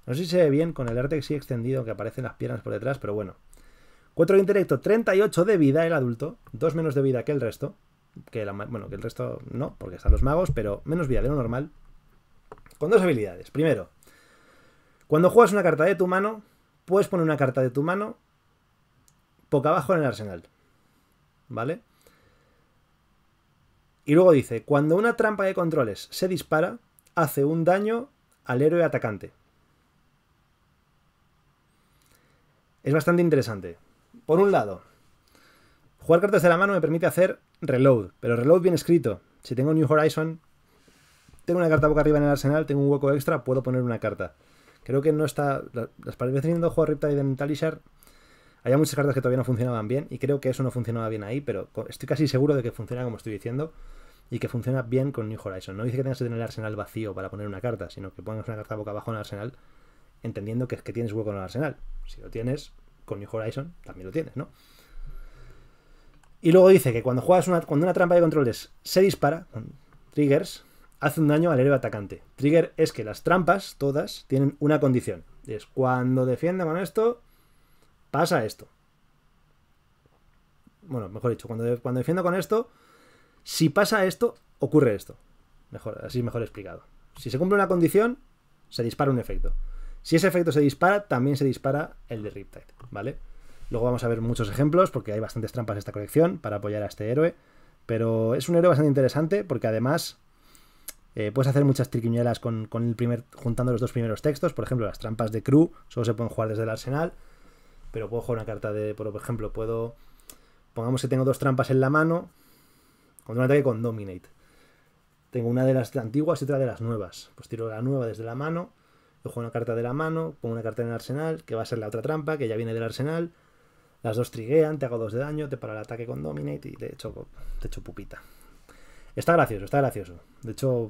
No sé si se ve bien con el arte que sí extendido que aparecen las piernas por detrás, pero bueno. 4 de intelecto, 38 de vida el adulto, 2 menos de vida que el resto. Que bueno, que el resto no, porque están los magos, pero menos vida de lo normal. Con dos habilidades. Primero, cuando juegas una carta de tu mano, puedes poner una carta de tu mano poco abajo en el arsenal. ¿Vale? Y luego dice, cuando una trampa de controles se dispara, hace un daño al héroe atacante. Es bastante interesante. Por un lado, jugar cartas de la mano me permite hacer reload, pero reload bien escrito. Si tengo New Horizon, tengo una carta boca arriba en el arsenal, tengo un hueco extra, puedo poner una carta. Creo que no está. Las paredes teniendo juego Riptide en Talishar, había muchas cartas que todavía no funcionaban bien, y creo que eso no funcionaba bien ahí, pero estoy casi seguro de que funciona como estoy diciendo, y que funciona bien con New Horizon. No dice que tengas que tener el arsenal vacío para poner una carta, sino que pongas una carta boca abajo en el arsenal, entendiendo que tienes hueco en el arsenal. Si lo tienes, con New Horizon también lo tienes, ¿no? Y luego dice que cuando juegas una, cuando una trampa de controles se dispara con triggers, hace un daño al héroe atacante. Trigger es que las trampas, todas, tienen una condición. Es cuando defienda con esto, pasa esto. Bueno, mejor dicho, cuando, cuando defiendo con esto, si pasa esto, ocurre esto. Mejor, así mejor explicado. Si se cumple una condición, se dispara un efecto. Si ese efecto se dispara, también se dispara el de Riptide, ¿vale? Luego vamos a ver muchos ejemplos, porque hay bastantes trampas en esta colección para apoyar a este héroe. Pero es un héroe bastante interesante, porque además eh, puedes hacer muchas triquiñuelas con, el primer, juntando los dos primeros textos. Por ejemplo, las trampas de crew solo se pueden jugar desde el arsenal. Pero puedo jugar una carta de. Por ejemplo, puedo. Pongamos que tengo dos trampas en la mano. Con un ataque con Dominate. Tengo una de las antiguas y otra de las nuevas. Pues tiro la nueva desde la mano. Yo una carta de la mano, pongo una carta en el arsenal, que va a ser la otra trampa, que ya viene del arsenal. Las dos triguean, te hago dos de daño, te paro el ataque con Dominate y de hecho, te echo pupita. Está gracioso, está gracioso. De hecho,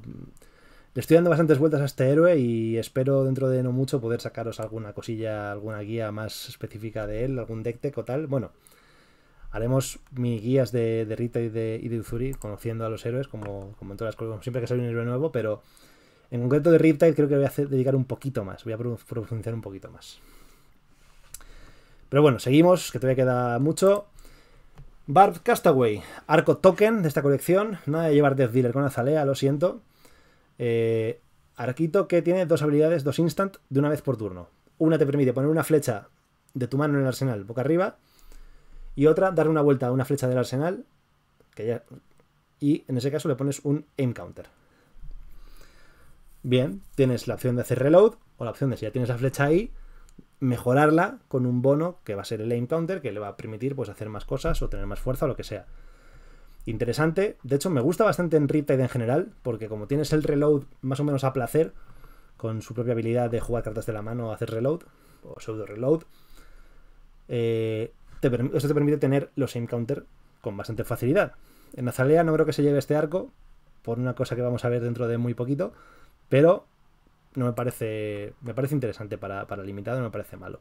le estoy dando bastantes vueltas a este héroe y espero dentro de no mucho poder sacaros alguna cosilla, alguna guía más específica de él, algún deck tech o tal. Bueno, haremos mis guías de, Rita y de, conociendo a los héroes, como, como en todas las cosas, siempre que sale un héroe nuevo, pero en concreto de Riptide creo que voy a dedicar un poquito más, voy a profundizar un poquito más. Pero bueno, seguimos, que todavía queda mucho. Bard Castaway, arco token de esta colección. Nada de llevar Death Dealer con Azalea, lo siento. Eh, arquito que tiene dos habilidades, dos instant, de una vez por turno. Una te permite poner una flecha de tu mano en el arsenal boca arriba y otra darle una vuelta a una flecha del arsenal y en ese caso le pones un encounter. Bien, tienes la opción de hacer reload o la opción de si ya tienes la flecha ahí, mejorarla con un bono que va a ser el aim counter, que le va a permitir pues, hacer más cosas o tener más fuerza o lo que sea. Interesante, de hecho me gusta bastante en Riptide en general, porque como tienes el reload más o menos a placer, con su propia habilidad de jugar cartas de la mano o hacer reload, o pseudo reload, eh, eso te permite tener los aim counter con bastante facilidad. En Azalea no creo que se lleve este arco, por una cosa que vamos a ver dentro de muy poquito, pero no me parece. Me parece interesante para, limitado, no me parece malo.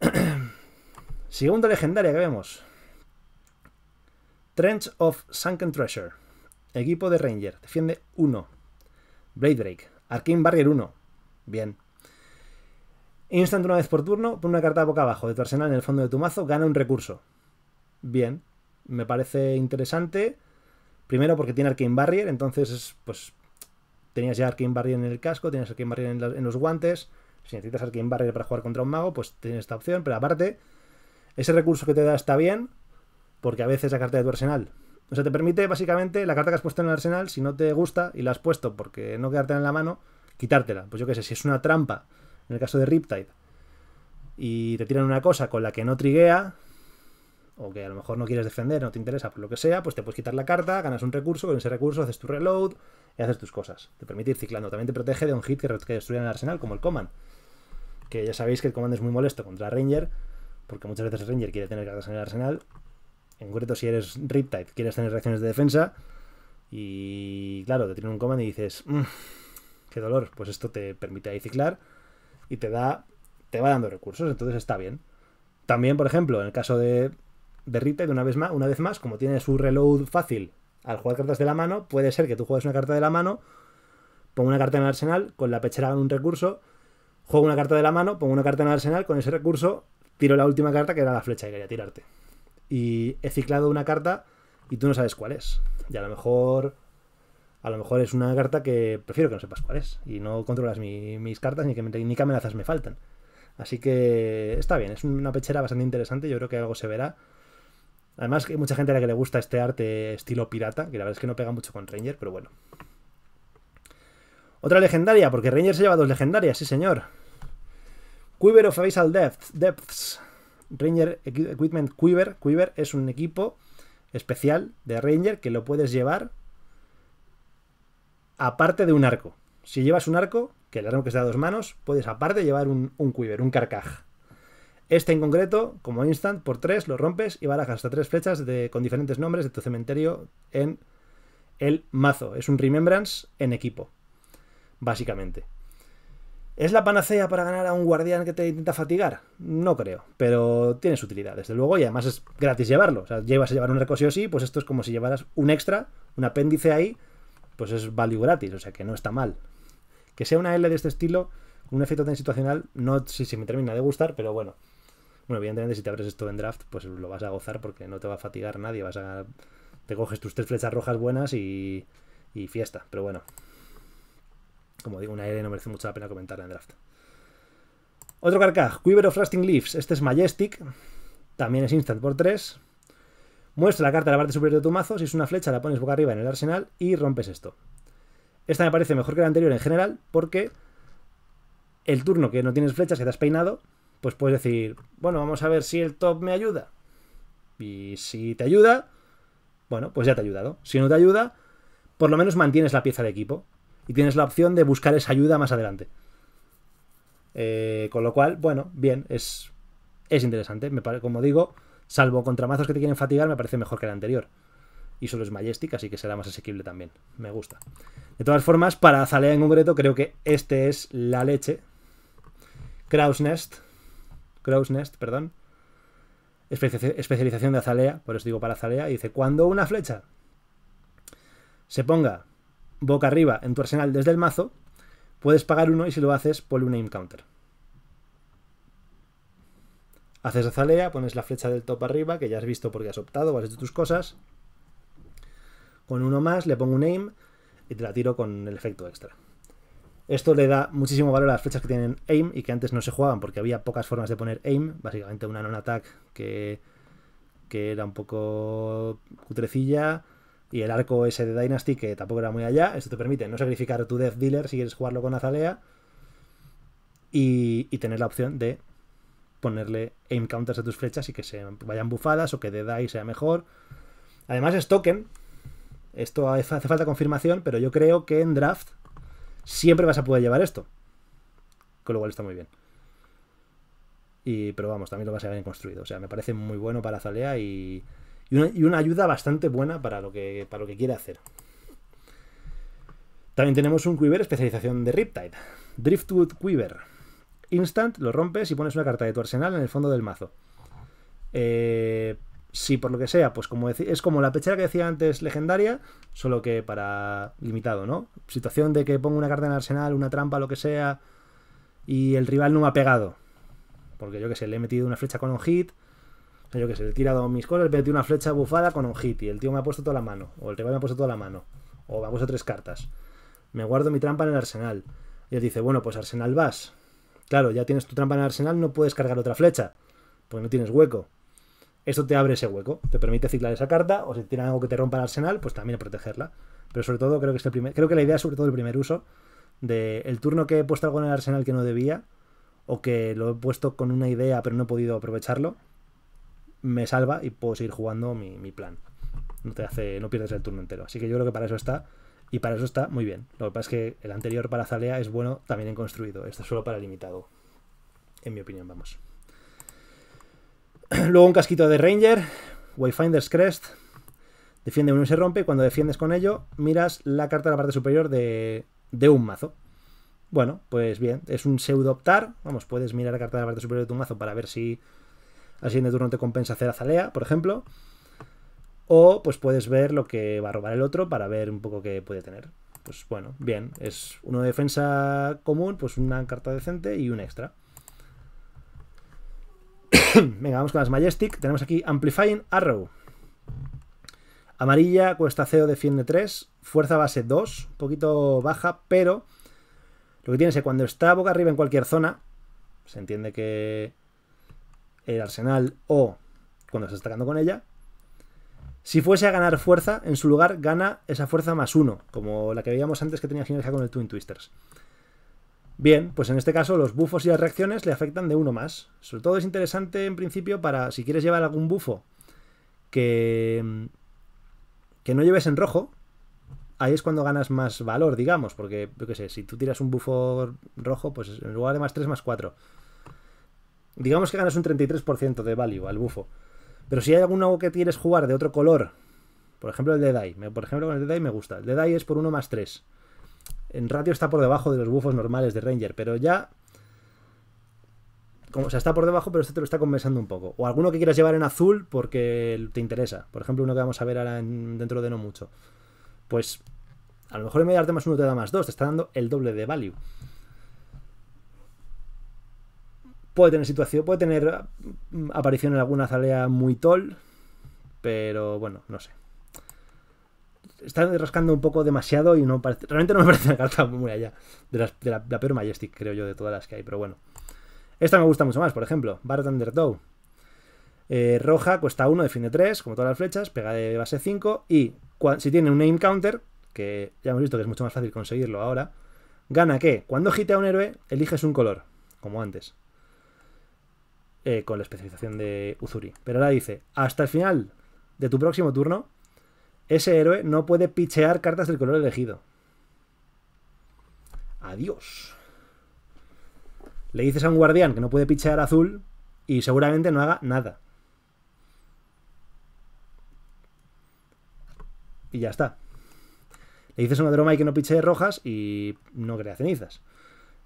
Segunda legendaria que vemos. Trench of Sunken Treasure. Equipo de Ranger. Defiende 1. Blade Break. Arcane Barrier 1. Bien. Instant una vez por turno, pon una carta boca abajo de tu arsenal en el fondo de tu mazo, gana un recurso. Bien. Me parece interesante. Primero porque tiene Arcane Barrier, entonces es, pues, tenías ya Arcane Barrier en el casco, tenías Arcane Barrier en, los guantes. Si necesitas Arcane Barrier para jugar contra un mago, pues tienes esta opción. Pero aparte, ese recurso que te da está bien, porque a veces la carta de tu arsenal. O sea, te permite básicamente la carta que has puesto en el arsenal, si no te gusta y la has puesto porque no quedarte en la mano, quitártela. Pues yo qué sé, si es una trampa, en el caso de Riptide, y te tiran una cosa con la que no triguea, o que a lo mejor no quieres defender, no te interesa por lo que sea, pues te puedes quitar la carta, ganas un recurso, con ese recurso haces tu reload y haces tus cosas. Te permite ir ciclando. También te protege de un hit que, que en el arsenal, como el Command. Que ya sabéis que el Command es muy molesto contra Ranger, porque muchas veces Ranger quiere tener cartas en el arsenal. En concreto, si eres Riptide, quieres tener reacciones de defensa. Y claro, te tiene un Command y dices, mm, qué dolor. Pues esto te permite ahí ciclar y te da te va dando recursos, entonces está bien. También, por ejemplo, en el caso de derrite de una vez más, una vez más, como tiene su reload fácil al jugar cartas de la mano, puede ser que tú juegues una carta de la mano, pongo una carta en el arsenal, con la pechera en un recurso, juego una carta de la mano, pongo una carta en el arsenal, con ese recurso tiro la última carta que era la flecha que quería tirarte. Y he ciclado una carta y tú no sabes cuál es. Y a lo mejor a lo mejor es una carta que prefiero que no sepas cuál es. Y no controlas mis cartas ni que, ni que amenazas me faltan. Así que está bien, es una pechera bastante interesante. Yo creo que algo se verá. Además, hay mucha gente a la que le gusta este arte estilo pirata, que la verdad es que no pega mucho con Ranger, pero bueno. Otra legendaria, porque Ranger se lleva dos legendarias, sí señor. Quiver of Abyssal Depths. Depths. Ranger Equipment Quiver. Quiver es un equipo especial de Ranger que lo puedes llevar aparte de un arco. Si llevas un arco, que el arco que es de dos manos, puedes aparte llevar un, un Quiver, un Carcaj. Este en concreto, como instant, por 3 lo rompes y barajas hasta 3 flechas de, con diferentes nombres de tu cementerio en el mazo. Es un remembrance en equipo, básicamente. ¿Es la panacea para ganar a un guardián que te intenta fatigar? No creo, pero tiene su utilidad, desde luego, y además es gratis llevarlo. O sea, llevas a llevar un recosio sí, pues esto es como si llevaras un extra, un apéndice ahí, pues es value gratis, o sea que no está mal. Que sea una L de este estilo, un efecto tan situacional, no sé si me termina de gustar, pero bueno. Bueno, evidentemente si te abres esto en draft, pues lo vas a gozar porque no te va a fatigar nadie, vas a... Te coges tus tres flechas rojas buenas y, fiesta, pero bueno. Como digo, una aire no merece mucho la pena comentarla en draft. Otro carcaj, Quiver of Rusting Leaves. Este es Majestic. También es instant por 3. Muestra la carta de la parte superior de tu mazo. Si es una flecha, la pones boca arriba en el arsenal y rompes esto. Esta me parece mejor que la anterior en general porque el turno que no tienes flechas, que te has peinado, pues puedes decir, bueno, vamos a ver si el top me ayuda. Y si te ayuda, bueno, pues ya te ha ayudado. Si no te ayuda, por lo menos mantienes la pieza de equipo y tienes la opción de buscar esa ayuda más adelante. Eh, con lo cual, bueno, bien, es, es interesante. Me como digo, salvo contra mazos que te quieren fatigar, me parece mejor que el anterior. Y solo es Majestic, así que será más asequible también. Me gusta. De todas formas, para Zalea en concreto, creo que este es la leche. Krausnest Crow's Nest, perdón. Especialización de azalea, por eso digo para azalea. Y dice, cuando una flecha se ponga boca arriba en tu arsenal desde el mazo, puedes pagar uno y si lo haces, ponle un aim counter. Haces azalea, pones la flecha del top arriba, que ya has visto porque has optado o has hecho tus cosas. Con uno más le pongo un aim y te la tiro con el efecto extra. Esto le da muchísimo valor a las flechas que tienen aim y que antes no se jugaban porque había pocas formas de poner aim, básicamente una non-attack que, era un poco cutrecilla y el arco ese de Dynasty que tampoco era muy allá. Esto te permite no sacrificar tu Death Dealer si quieres jugarlo con Azalea y, y tener la opción de ponerle aim counters a tus flechas y que se vayan bufadas o que de die sea mejor. Además es token. Esto hace falta confirmación, pero yo creo que en draft siempre vas a poder llevar esto. Con lo cual está muy bien. Y, pero vamos, también lo vas a bien construido. O sea, me parece muy bueno para Zalea y, una, ayuda bastante buena para lo que, para lo que quiere hacer. También tenemos un Quiver especialización de Riptide. Driftwood Quiver. Instant, lo rompes y pones una carta de tu arsenal en el fondo del mazo. Eh, si por lo que sea, pues como es como la pechera que decía antes legendaria, solo que para limitado, ¿no? Situación de que pongo una carta en el arsenal, una trampa, lo que sea, y el rival no me ha pegado. Porque yo que sé, le he metido una flecha con un hit, yo que sé, le he tirado mis cosas, le he metido una flecha bufada con un hit y el tío me ha puesto toda la mano, o el rival me ha puesto toda la mano, o me ha puesto tres cartas. Me guardo mi trampa en el arsenal. Y él dice, bueno, pues arsenal vas. Claro, ya tienes tu trampa en el arsenal, no puedes cargar otra flecha, porque no tienes hueco eso te abre ese hueco, te permite ciclar esa carta, o si tiene algo que te rompa el arsenal, pues también protegerla. Pero sobre todo, creo que, es el primer, creo que la idea es sobre todo el primer uso, de el turno que he puesto algo en el arsenal que no debía, o que lo he puesto con una idea pero no he podido aprovecharlo, me salva y puedo seguir jugando mi, plan. No te hace, no pierdes el turno entero. Así que yo creo que para eso está, y para eso está muy bien. Lo que pasa es que el anterior para Zalea es bueno también en construido, esto es solo para limitado. En mi opinión, vamos. Luego un casquito de Ranger, Wayfinder's Crest. Defiende uno y se rompe. Cuando defiendes con ello, miras la carta de la parte superior de, de un mazo. Bueno, pues bien, es un pseudo optar. Vamos, puedes mirar la carta de la parte superior de tu mazo para ver si al siguiente turno te compensa hacer azalea, por ejemplo. O pues puedes ver lo que va a robar el otro para ver un poco qué puede tener. Pues bueno, bien, es uno de defensa común, pues una carta decente y un extra. Venga, vamos con las Majestic. Tenemos aquí Amplifying Arrow. Amarilla, cuesta CEO defiende 3, fuerza base 2, un poquito baja, pero lo que tiene es que cuando está boca arriba en cualquier zona, se entiende que el arsenal o cuando se está atacando con ella, si fuese a ganar fuerza, en su lugar gana esa fuerza más 1, como la que veíamos antes que tenía sinergia con el Twin Twisters. Bien, pues en este caso los bufos y las reacciones le afectan de uno más. Sobre todo es interesante en principio para si quieres llevar algún bufo que, que no lleves en rojo, ahí es cuando ganas más valor, digamos, porque yo qué sé, si tú tiras un bufo rojo, pues en lugar de más 3, más 4. Digamos que ganas un 33% de value al bufo. Pero si hay alguno que quieres jugar de otro color, por ejemplo el de Dai, por ejemplo el de Dai me gusta, el de Dai es por uno más 3. En ratio está por debajo de los bufos normales de Ranger, pero ya. Como, o sea, está por debajo, pero esto te lo está conversando un poco. O alguno que quieras llevar en azul porque te interesa. Por ejemplo, uno que vamos a ver ahora dentro de no mucho. Pues a lo mejor en media de arte más uno te da más dos, te está dando el doble de value. Puede tener situación, puede tener mm, aparición en alguna zalea muy tol, pero bueno, no sé está rascando un poco demasiado y no realmente no me parece una carta muy allá. De, la, peor Majestic, creo yo, de todas las que hay, pero bueno. Esta me gusta mucho más, por ejemplo. bar Undertow. Eh, roja, cuesta 1, define 3, como todas las flechas, pega de base 5. Y si tiene un Encounter. counter, que ya hemos visto que es mucho más fácil conseguirlo ahora, gana que cuando gite a un héroe, eliges un color, como antes. Eh, con la especialización de Uzuri. Pero ahora dice, hasta el final de tu próximo turno, ese héroe no puede pichear cartas del color elegido. Adiós. Le dices a un guardián que no puede pichear azul y seguramente no haga nada. Y ya está. Le dices a una droma que no pichee rojas y no crea cenizas.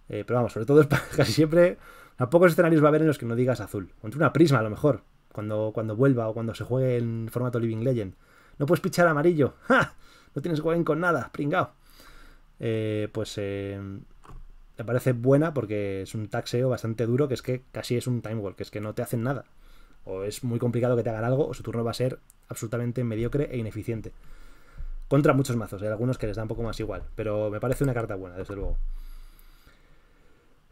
Eh, pero vamos, sobre todo es para, casi siempre. A pocos escenarios va a haber en los que no digas azul. Contra una prisma, a lo mejor. Cuando, cuando vuelva o cuando se juegue en formato Living Legend. No puedes pichar amarillo. ¡Ja! No tienes bien con nada, pringao. Eh, pues eh, me parece buena porque es un taxeo bastante duro, que es que casi es un time walk, que es que no te hacen nada. O es muy complicado que te hagan algo, o su turno va a ser absolutamente mediocre e ineficiente. Contra muchos mazos, hay algunos que les da un poco más igual, pero me parece una carta buena, desde luego.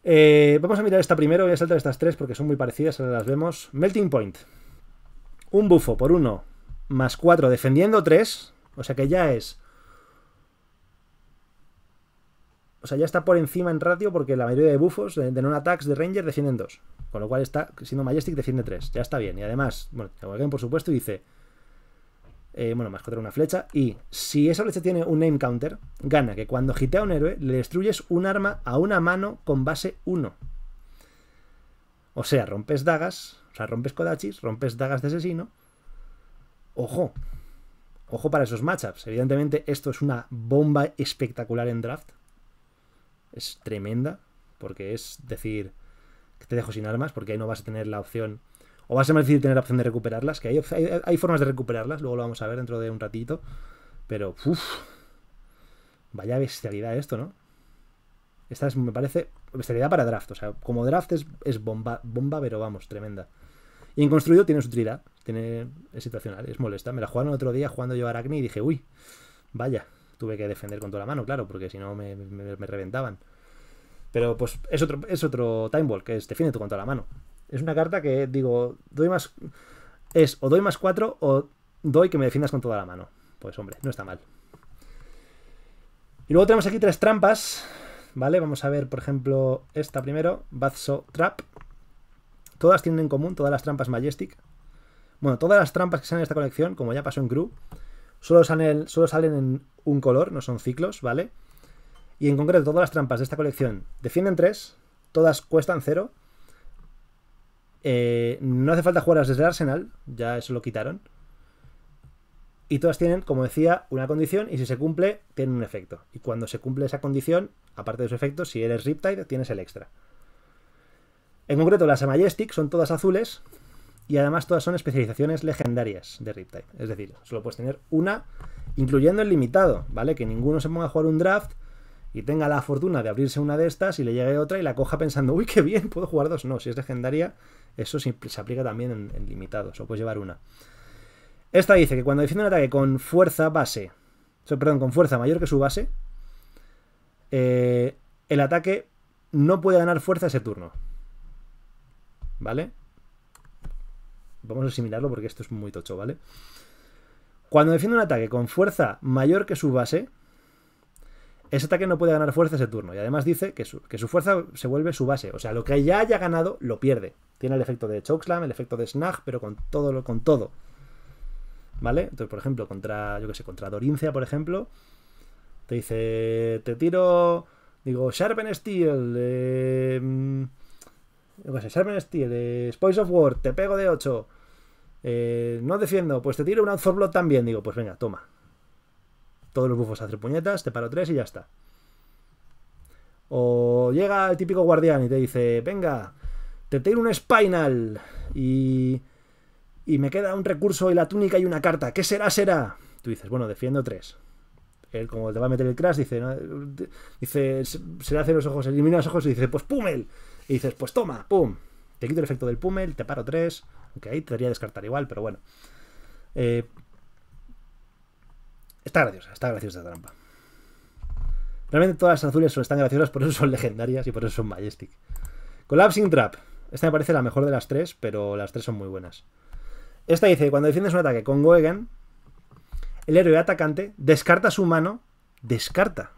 Eh, vamos a mirar esta primero, voy a saltar estas tres porque son muy parecidas, ahora las vemos. Melting Point. Un bufo por uno, más 4 defendiendo 3. O sea que ya es. O sea, ya está por encima en ratio porque la mayoría de bufos de, non-attacks de Ranger defienden 2. Con lo cual está, siendo Majestic, defiende 3. Ya está bien. Y además, bueno, por supuesto, dice. Eh, bueno, más 4 una flecha. Y si esa flecha tiene un name counter, gana que cuando gitea a un héroe, le destruyes un arma a una mano con base 1. O sea, rompes dagas, o sea, rompes kodachis, rompes dagas de asesino Ojo, ojo para esos matchups. Evidentemente, esto es una bomba espectacular en draft. Es tremenda, porque es decir, que te dejo sin armas, porque ahí no vas a tener la opción, o vas a ser tener la opción de recuperarlas, que hay, hay, formas de recuperarlas, luego lo vamos a ver dentro de un ratito. Pero, uff, vaya bestialidad esto, ¿no? Esta es, me parece, bestialidad para draft. O sea, como draft es, es bomba, bomba, pero vamos, tremenda. Inconstruido tiene su utilidad, tiene, es situacional, es molesta. Me la jugaron otro día jugando yo a Aracne y dije, uy, vaya, tuve que defender con toda la mano, claro, porque si no me, reventaban. Pero pues es otro, es otro Time Ball, que es defiende tú con toda la mano. Es una carta que digo, doy más. Es o doy más 4 o doy que me defiendas con toda la mano. Pues hombre, no está mal. Y luego tenemos aquí tres trampas. ¿Vale? Vamos a ver, por ejemplo, esta primero. Bazzo Trap. Todas tienen en común, todas las trampas Majestic. Bueno, todas las trampas que salen en esta colección, como ya pasó en Crew, solo salen, salen en un color, no son ciclos, ¿vale? Y en concreto, todas las trampas de esta colección defienden 3, todas cuestan 0. Eh, no hace falta jugarlas desde el arsenal, ya eso lo quitaron. Y todas tienen, como decía, una condición y si se cumple, tienen un efecto. Y cuando se cumple esa condición, aparte de su efecto, si eres Riptide, tienes el extra. En concreto, las Majestic son todas azules y además todas son especializaciones legendarias de Riptide. Es decir, solo puedes tener una, incluyendo el limitado, ¿vale? Que ninguno se ponga a jugar un draft y tenga la fortuna de abrirse una de estas y le llegue otra y la coja pensando, uy, qué bien, puedo jugar dos. No, si es legendaria, eso se aplica también en, limitados limitado, solo puedes llevar una. Esta dice que cuando defiende un ataque con fuerza base, perdón, con fuerza mayor que su base, eh, el ataque no puede ganar fuerza ese turno. ¿vale? Vamos a asimilarlo porque esto es muy tocho, ¿vale? Cuando defiende un ataque con fuerza mayor que su base, ese ataque no puede ganar fuerza ese turno. Y además dice que su, que su fuerza se vuelve su base. O sea, lo que ya haya ganado, lo pierde. Tiene el efecto de Chokeslam, el efecto de Snag, pero con todo lo, con todo. ¿Vale? Entonces, por ejemplo, contra, yo que sé, contra Dorincia, por ejemplo, te dice, te tiro, digo, Sharpen Steel, eh, Steel, eh, Spoils of War, te pego de 8. Eh, no defiendo, pues te tiro un Blood también. Digo, pues venga, toma. Todos los bufos hacer puñetas, te paro 3 y ya está. O llega el típico guardián y te dice, venga, te tiro un Spinal y, y me queda un recurso y la túnica y una carta. ¿Qué será, será? Tú dices, bueno, defiendo 3 él como te va a meter el crash, dice, ¿no? dice se, le hace los ojos, elimina los ojos y dice, pues pumel. Y dices, pues toma, pum, te quito el efecto del pummel, te paro tres aunque ahí te debería descartar igual, pero bueno. Eh, está graciosa, está graciosa esta trampa. Realmente todas las azules son están graciosas, por eso son legendarias y por eso son Majestic. Collapsing Trap. Esta me parece la mejor de las tres, pero las tres son muy buenas. Esta dice, cuando defiendes un ataque con Goegen el héroe atacante descarta su mano, descarta.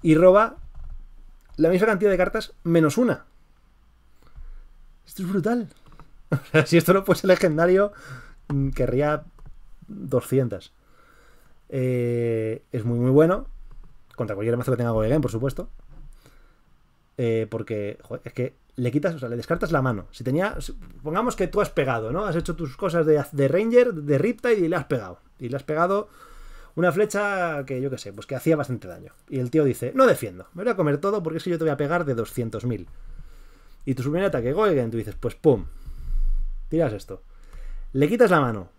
Y roba la misma cantidad de cartas menos una. Esto es brutal. si esto no fuese legendario, mm, querría 200. Eh, es muy, muy bueno. Contra cualquier mazo que tenga Game, por supuesto. Eh, porque, joder, es que le quitas, o sea, le descartas la mano. Si tenía, pongamos que tú has pegado, ¿no? Has hecho tus cosas de, de Ranger, de Riptide y le has pegado. Y le has pegado una flecha que yo qué sé, pues que hacía bastante daño. Y el tío dice, no defiendo, me voy a comer todo porque es que yo te voy a pegar de 200.000. Y tu primer ataque, Goegen, tú dices, pues pum, tiras esto. Le quitas la mano.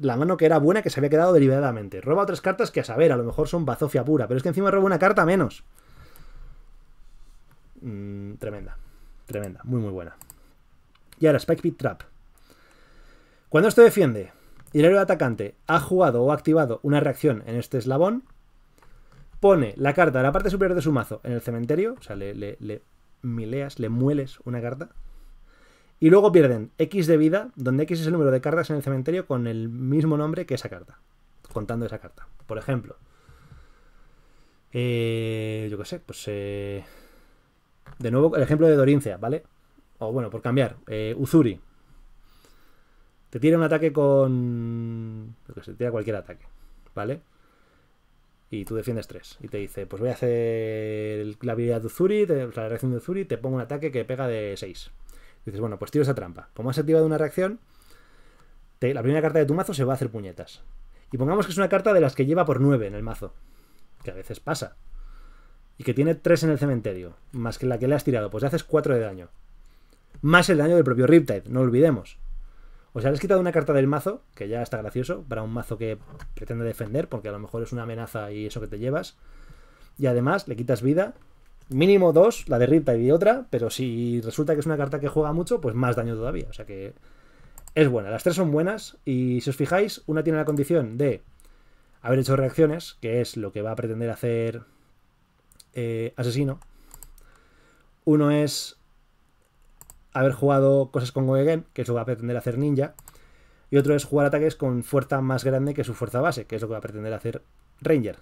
La mano que era buena que se había quedado deliberadamente. Roba otras cartas que a saber, a lo mejor son bazofia pura, pero es que encima roba una carta menos. Mm, tremenda, tremenda, muy muy buena. Y ahora, Spike Pit Trap. Cuando esto defiende, y el héroe atacante ha jugado o activado una reacción en este eslabón, pone la carta de la parte superior de su mazo en el cementerio, o sea, le, le mileas, le mueles una carta, y luego pierden X de vida, donde X es el número de cartas en el cementerio con el mismo nombre que esa carta, contando esa carta. Por ejemplo, eh, yo qué sé, pues... Eh, de nuevo, el ejemplo de Dorincia, ¿vale? O bueno, por cambiar, eh, Uzuri. Te tira un ataque con. que se tira cualquier ataque, ¿vale? Y tú defiendes 3. Y te dice: Pues voy a hacer la habilidad de Zuri, la reacción de Zuri, te pongo un ataque que pega de 6. Dices: Bueno, pues tiro esa trampa. Como has activado una reacción, la primera carta de tu mazo se va a hacer puñetas. Y pongamos que es una carta de las que lleva por 9 en el mazo. Que a veces pasa. Y que tiene 3 en el cementerio. Más que la que le has tirado. Pues le haces 4 de daño. Más el daño del propio Riptide, no olvidemos. O sea, le has quitado una carta del mazo, que ya está gracioso, para un mazo que pretende defender, porque a lo mejor es una amenaza y eso que te llevas. Y además le quitas vida. Mínimo dos, la de rita y otra, pero si resulta que es una carta que juega mucho, pues más daño todavía. O sea que es buena. Las tres son buenas y si os fijáis, una tiene la condición de haber hecho reacciones, que es lo que va a pretender hacer eh, Asesino. Uno es haber jugado cosas con Goegen, que es lo que va a pretender hacer Ninja, y otro es jugar ataques con fuerza más grande que su fuerza base, que es lo que va a pretender hacer Ranger.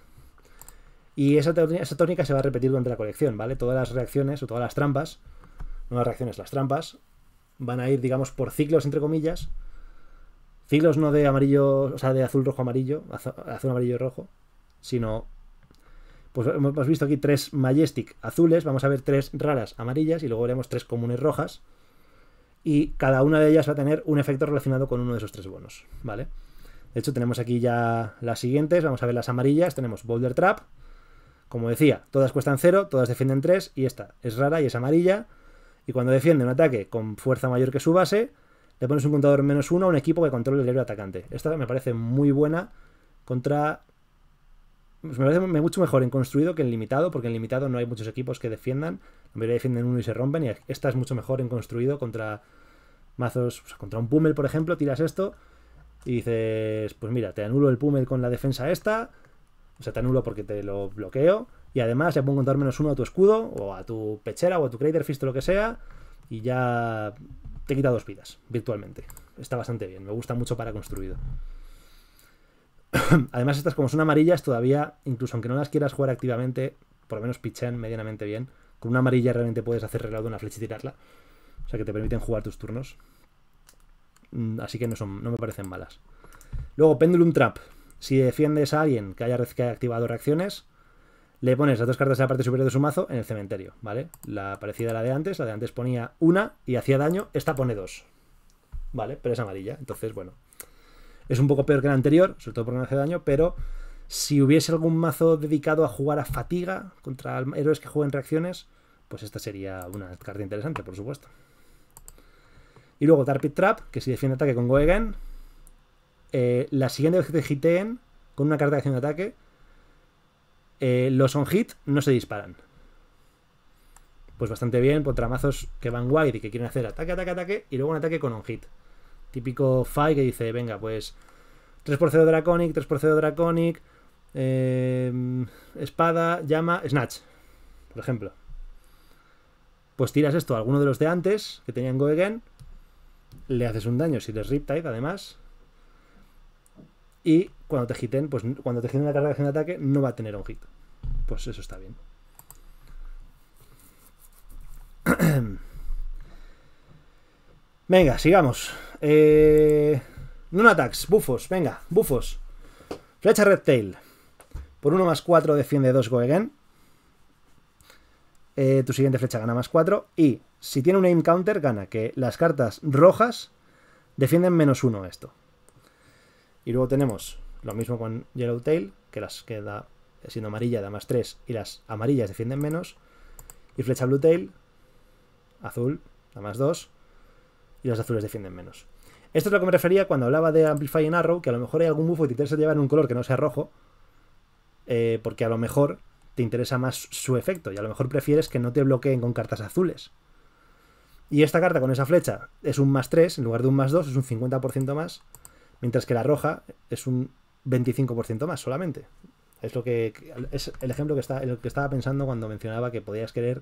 Y esa, tónica se va a repetir durante la colección, ¿vale? Todas las reacciones o todas las trampas, no las reacciones, las trampas, van a ir, digamos, por ciclos, entre comillas. Ciclos no de amarillo, o sea, de azul, rojo, amarillo, azul, amarillo, rojo, sino pues hemos visto aquí tres Majestic azules, vamos a ver tres raras amarillas y luego veremos tres comunes rojas y cada una de ellas va a tener un efecto relacionado con uno de esos tres bonos, ¿vale? De hecho, tenemos aquí ya las siguientes, vamos a ver las amarillas, tenemos Boulder Trap, como decía, todas cuestan cero, todas defienden tres. y esta es rara y es amarilla, y cuando defiende un ataque con fuerza mayor que su base, le pones un contador menos uno a un equipo que controle el héroe atacante. Esta me parece muy buena contra me parece mucho mejor en construido que en limitado, porque en limitado no hay muchos equipos que defiendan. La mayoría defienden uno y se rompen. Y esta es mucho mejor en construido contra mazos, o sea, contra un Pummel, por ejemplo. Tiras esto y dices, pues mira, te anulo el Pummel con la defensa esta. O sea, te anulo porque te lo bloqueo. Y además le puedo contar menos uno a tu escudo, o a tu pechera, o a tu Crater Fist, lo que sea. Y ya te quita dos vidas, virtualmente. Está bastante bien. Me gusta mucho para construido. Además, estas como son amarillas, todavía, incluso aunque no las quieras jugar activamente, por lo menos pichen medianamente bien. Con una amarilla realmente puedes hacer reload de una flecha y tirarla. O sea que te permiten jugar tus turnos. Mm, así que no, son, no me parecen malas. Luego, Pendulum Trap. Si defiendes a alguien que haya, que haya activado reacciones, le pones las dos cartas de la parte superior de su mazo en el cementerio, ¿vale? La parecida a la de antes, la de antes ponía una y hacía daño, esta pone dos. ¿Vale? Pero es amarilla, entonces, bueno. Es un poco peor que el anterior, sobre todo porque no hace daño, pero si hubiese algún mazo dedicado a jugar a fatiga contra héroes que jueguen reacciones, pues esta sería una carta interesante, por supuesto. Y luego Tarpit Trap, que si defiende ataque con Goegen. Eh, la siguiente vez que te hiteen con una carta de acción de ataque, eh, los on hit no se disparan. Pues bastante bien, contra mazos que van wide y que quieren hacer ataque, ataque, ataque, y luego un ataque con on hit. Típico Fai que dice, venga, pues 3 por Draconic, 3 por Draconic, em, espada, llama, Snatch, por ejemplo. Pues tiras esto a alguno de los de antes que tenían Goegen le haces un daño si eres Riptide, además. Y cuando te hiten, pues cuando te giten la carga de ataque, no va a tener un hit. Pues eso está bien. Venga, sigamos. Eh, attacks bufos, venga, bufos. Flecha Red Tail. Por 1 más 4 defiende 2 Go eh, tu siguiente flecha gana más 4. Y si tiene un aim counter, gana que las cartas rojas defienden menos 1 esto. Y luego tenemos lo mismo con yellow tail, que las queda siendo amarilla da más 3 y las amarillas defienden menos. Y flecha blue tail, azul, da más 2 y los azules defienden menos. Esto es lo que me refería cuando hablaba de Amplify en Arrow, que a lo mejor hay algún buffo que te interesa llevar en un color que no sea rojo, eh, porque a lo mejor te interesa más su efecto y a lo mejor prefieres que no te bloqueen con cartas azules. Y esta carta con esa flecha es un más 3 en lugar de un más 2, es un 50% más, mientras que la roja es un 25% más solamente. Es lo que es el ejemplo que el que estaba pensando cuando mencionaba que podías querer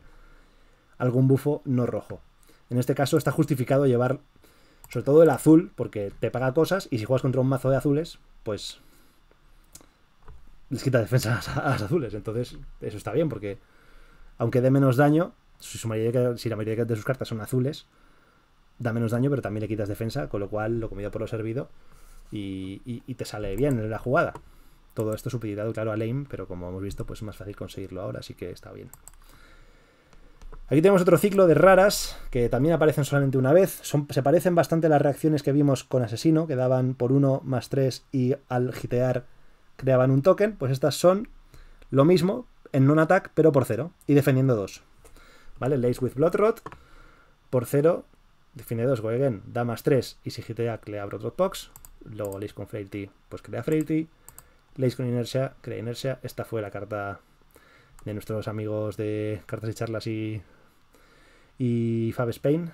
algún bufo no rojo. En este caso está justificado llevar sobre todo el azul, porque te paga cosas y si juegas contra un mazo de azules, pues les quita defensa a, las azules. Entonces, eso está bien, porque aunque dé menos daño, si, la mayoría de sus cartas son azules, da menos daño, pero también le quitas defensa, con lo cual lo comido por lo servido y, te sale bien en la jugada. Todo esto supeditado, claro, a Lame, pero como hemos visto, pues es más fácil conseguirlo ahora, así que está bien. Aquí tenemos otro ciclo de raras que también aparecen solamente una vez. se parecen bastante las reacciones que vimos con Asesino, que daban por 1 más 3 y al gitear creaban un token. Pues estas son lo mismo en non-attack, pero por 0 y defendiendo 2. ¿Vale? Lace with Bloodrot por 0, define 2, go again, da más 3 y si gitea, crea Bloodrot Box. Luego Lace con Frailty, pues crea Frailty. Lace con inercia crea inercia Esta fue la carta de nuestros amigos de Cartas y Charlas y y Fab Spain.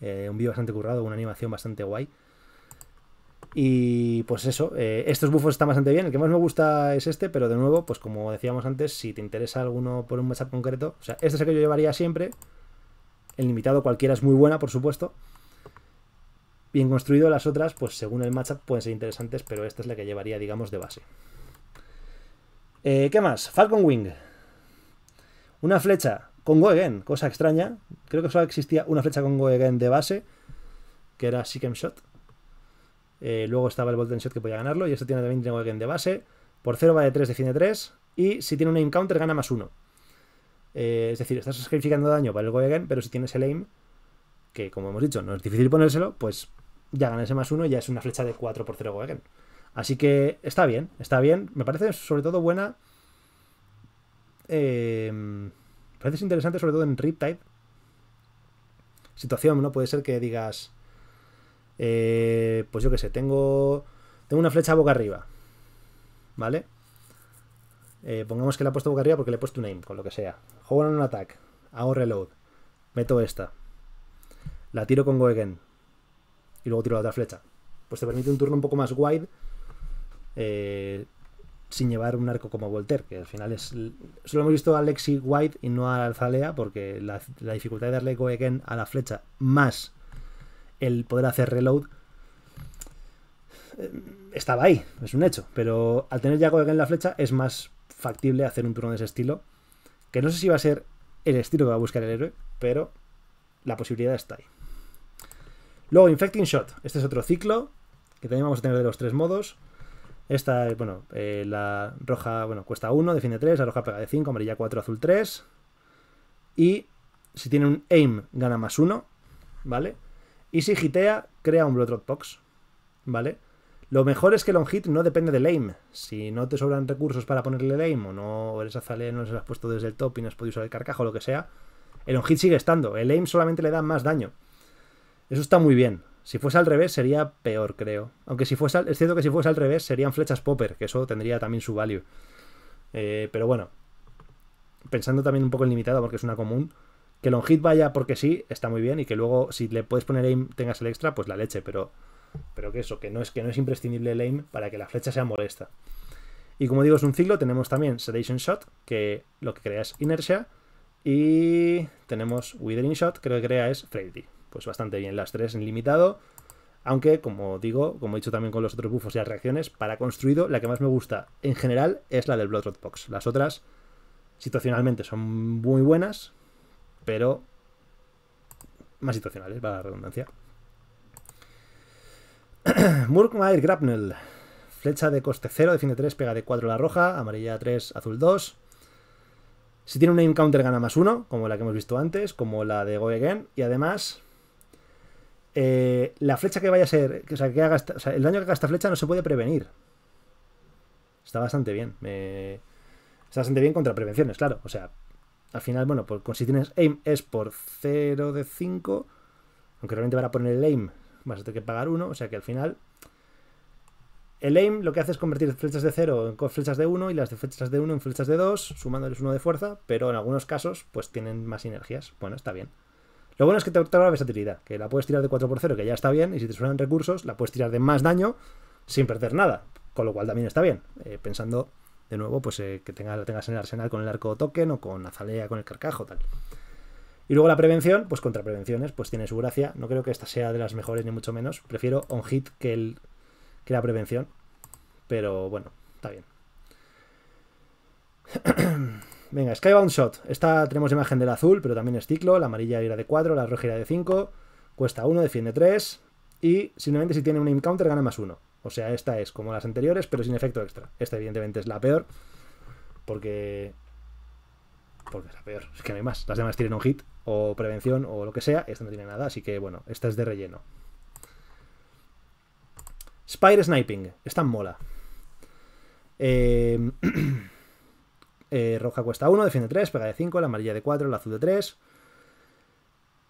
Eh, un vídeo bastante currado, una animación bastante guay. Y pues eso, eh, estos bufos están bastante bien. El que más me gusta es este, pero de nuevo, pues como decíamos antes, si te interesa alguno por un matchup concreto, o sea, este es el que yo llevaría siempre. El limitado cualquiera es muy buena, por supuesto. Bien construido, las otras, pues según el matchup pueden ser interesantes, pero esta es la que llevaría, digamos, de base. Eh, ¿Qué más? Falcon Wing. Una flecha con Goegen, cosa extraña. Creo que solo existía una flecha con Goegen de base, que era Sikem Shot. Eh, luego estaba el Bolten Shot que podía ganarlo. Y este tiene también tiene de base. Por 0 va de 3, define 3. Y si tiene un aim counter, gana más 1. Eh, es decir, estás sacrificando daño para el Goegen, pero si tienes el aim, que como hemos dicho, no es difícil ponérselo, pues ya gana ese más 1 y ya es una flecha de 4 por 0 Goegen Así que está bien, está bien. Me parece sobre todo buena. Eh Parece interesante, sobre todo en Riptide. Situación, ¿no? Puede ser que digas. Eh, pues yo qué sé, tengo. Tengo una flecha boca arriba. ¿Vale? Eh, pongamos que la he puesto boca arriba porque le he puesto un aim, con lo que sea. Juego en un attack. Hago reload. Meto esta. La tiro con go Y luego tiro la otra flecha. Pues te permite un turno un poco más wide. Eh, sin llevar un arco como Voltaire, que al final es. Solo hemos visto a Lexi White y no a Alzalea, porque la, dificultad de darle go a la flecha más el poder hacer reload eh, estaba ahí, es un hecho. Pero al tener ya go en la flecha es más factible hacer un turno de ese estilo. Que no sé si va a ser el estilo que va a buscar el héroe, pero la posibilidad está ahí. Luego, Infecting Shot. Este es otro ciclo que también vamos a tener de los tres modos. Esta, bueno, eh, la roja, bueno, cuesta 1, defiende 3, la roja pega de 5, amarilla 4, azul 3. Y si tiene un aim, gana más 1, ¿vale? Y si hitea, crea un drop Box, ¿vale? Lo mejor es que el on-hit no depende del aim. Si no te sobran recursos para ponerle el aim, o no eres azalea, no se has puesto desde el top y no has podido usar el carcajo o lo que sea, el on-hit sigue estando. El aim solamente le da más daño. Eso está muy bien. Si fuese al revés sería peor, creo. Aunque si fuese al, es cierto que si fuese al revés serían flechas popper, que eso tendría también su value. Eh, pero bueno, pensando también un poco en limitado porque es una común, que long hit vaya porque sí, está muy bien y que luego si le puedes poner aim tengas el extra, pues la leche, pero pero que eso, que no es que no es imprescindible el aim para que la flecha sea molesta. Y como digo, es un ciclo, tenemos también sedation shot, que lo que crea es inercia y tenemos withering shot, que lo que crea es Freddy pues bastante bien las tres en limitado. Aunque, como digo, como he dicho también con los otros buffos y las reacciones, para construido la que más me gusta en general es la del Bloodrot Box. Las otras, situacionalmente, son muy buenas, pero más situacionales, para la redundancia. Murkmair Grapnel. Flecha de coste 0, defiende 3, pega de 4 la roja, amarilla 3, azul 2. Si tiene un encounter gana más 1, como la que hemos visto antes, como la de Go Again. Y además eh, la flecha que vaya a ser, o sea, que haga el daño que haga esta flecha no se puede prevenir. Está bastante bien. Está bastante bien contra prevenciones, claro. O sea, al final, bueno, por, si tienes aim es por 0 de 5. Aunque realmente a poner el aim vas a tener que pagar 1. O sea que al final... El aim lo que hace es convertir flechas de 0 en flechas de 1 y las de flechas de 1 en flechas de 2, sumándoles 1 de fuerza, pero en algunos casos pues tienen más energías Bueno, está bien. Lo bueno es que te otorga versatilidad, que la puedes tirar de 4 por 0 que ya está bien, y si te suenan recursos, la puedes tirar de más daño sin perder nada, con lo cual también está bien, eh, pensando de nuevo pues eh, que tenga, la tengas en el arsenal con el arco token o con azalea, con el carcajo, tal. Y luego la prevención, pues contra prevenciones, pues tiene su gracia. No creo que esta sea de las mejores, ni mucho menos. Prefiero on hit que, el, que la prevención. Pero bueno, está bien. Venga, Skybound Shot. Esta tenemos imagen del azul, pero también es ciclo. La amarilla irá de 4, la roja irá de 5. Cuesta 1, defiende 3. Y simplemente si tiene un aim counter gana más 1. O sea, esta es como las anteriores, pero sin efecto extra. Esta evidentemente es la peor. Porque... Porque es la peor. Es que no hay más. Las demás tienen un hit o prevención o lo que sea. Esta no tiene nada, así que bueno, esta es de relleno. spider Sniping. Esta mola. Eh... Eh, roja cuesta 1, defiende 3, pega de 5, la amarilla de 4, la azul de 3.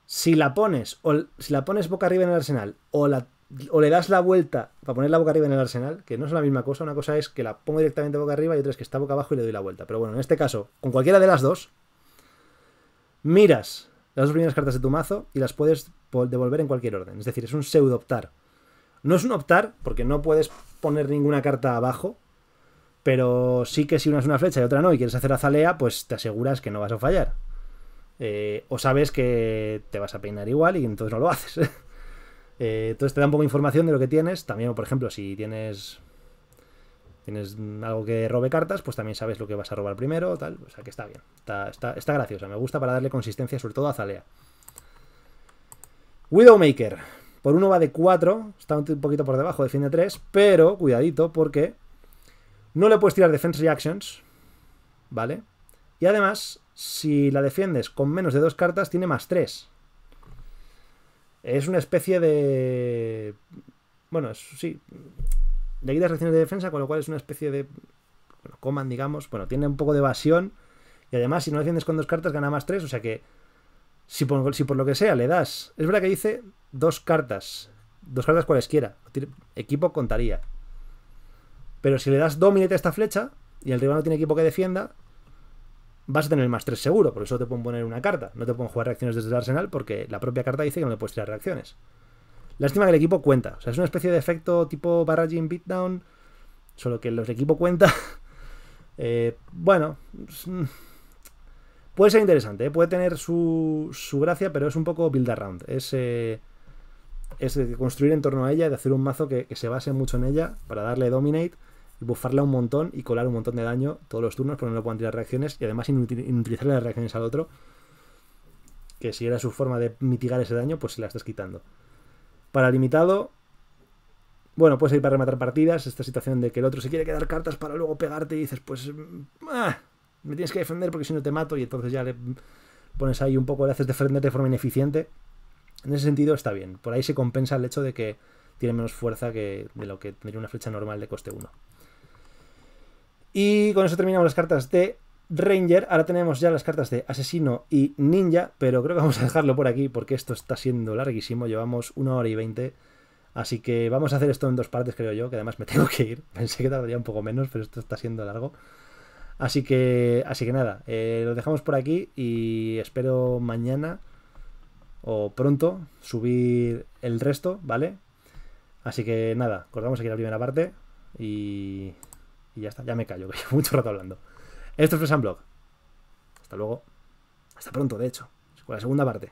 Si la pones, o, si la pones boca arriba en el arsenal, o, la, o le das la vuelta para ponerla boca arriba en el arsenal, que no es la misma cosa, una cosa es que la pongo directamente boca arriba y otra es que está boca abajo y le doy la vuelta. Pero bueno, en este caso, con cualquiera de las dos, miras las dos primeras cartas de tu mazo y las puedes devolver en cualquier orden. Es decir, es un pseudo optar. No es un optar, porque no puedes poner ninguna carta abajo, pero sí que si una es una flecha y otra no, y quieres hacer azalea, pues te aseguras que no vas a fallar. Eh, o sabes que te vas a peinar igual y entonces no lo haces. Eh, entonces te da un poco información de lo que tienes. También, por ejemplo, si tienes tienes algo que robe cartas, pues también sabes lo que vas a robar primero, tal. O sea que está bien. Está, está, graciosa. Me gusta para darle consistencia, sobre todo a Zalea. Widowmaker. Por uno va de 4. Está un poquito por debajo de fin de 3. Pero cuidadito porque no le puedes tirar Defense Reactions, ¿vale? Y además, si la defiendes con menos de dos cartas, tiene más tres. Es una especie de... Bueno, sí. le quitas reacciones de defensa, con lo cual es una especie de... Bueno, coman, digamos. Bueno, tiene un poco de evasión. Y además, si no defiendes con dos cartas, gana más tres. O sea que... Si si por lo que sea le das... Es verdad que dice dos cartas. Dos cartas cualesquiera. Equipo contaría. Pero si le das dominate a esta flecha y el rival no tiene equipo que defienda, vas a tener el más 3 seguro, por eso te pueden poner una carta. No te pueden jugar reacciones desde el arsenal porque la propia carta dice que no le puedes tirar reacciones. Lástima que el equipo cuenta. O sea, es una especie de efecto tipo barraging beatdown, solo que el equipo cuenta. Eh, bueno, puede ser interesante, eh, puede tener su, su, gracia, pero es un poco build around. Es, eh, de construir en torno a ella, de hacer un mazo que se base mucho en ella para darle dominate y un montón y colar un montón de daño todos los turnos porque no puedan tirar reacciones y además inutilizarle las reacciones al otro. Que si era su forma de mitigar ese daño, pues se la estás quitando. Para limitado, bueno, puedes ir para rematar partidas. Esta situación de que el otro se quiere quedar cartas para luego pegarte y dices, pues, mm, ah, me tienes que defender porque si no te mato y entonces ya le pones ahí un poco, le haces defender de forma ineficiente. En ese sentido está bien. Por ahí se compensa el hecho de que tiene menos fuerza que de lo que tendría una flecha normal de coste 1. Y con eso terminamos las cartas de Ranger. Ahora tenemos ya las cartas de Asesino y Ninja, pero creo que vamos a dejarlo por aquí porque esto está siendo larguísimo. Llevamos una hora y veinte. Así que vamos a hacer esto en dos partes, creo yo, que además me tengo que ir. Pensé que tardaría un poco menos, pero esto está siendo largo. Así que, así que nada, eh, lo dejamos por aquí y espero mañana o pronto subir el resto, ¿vale? Así que nada, cortamos aquí la primera parte y y ya está, ya me callo, que llevo mucho rato hablando. Esto es Fresan Blog. Hasta luego. Hasta pronto, de hecho. Con la segunda parte.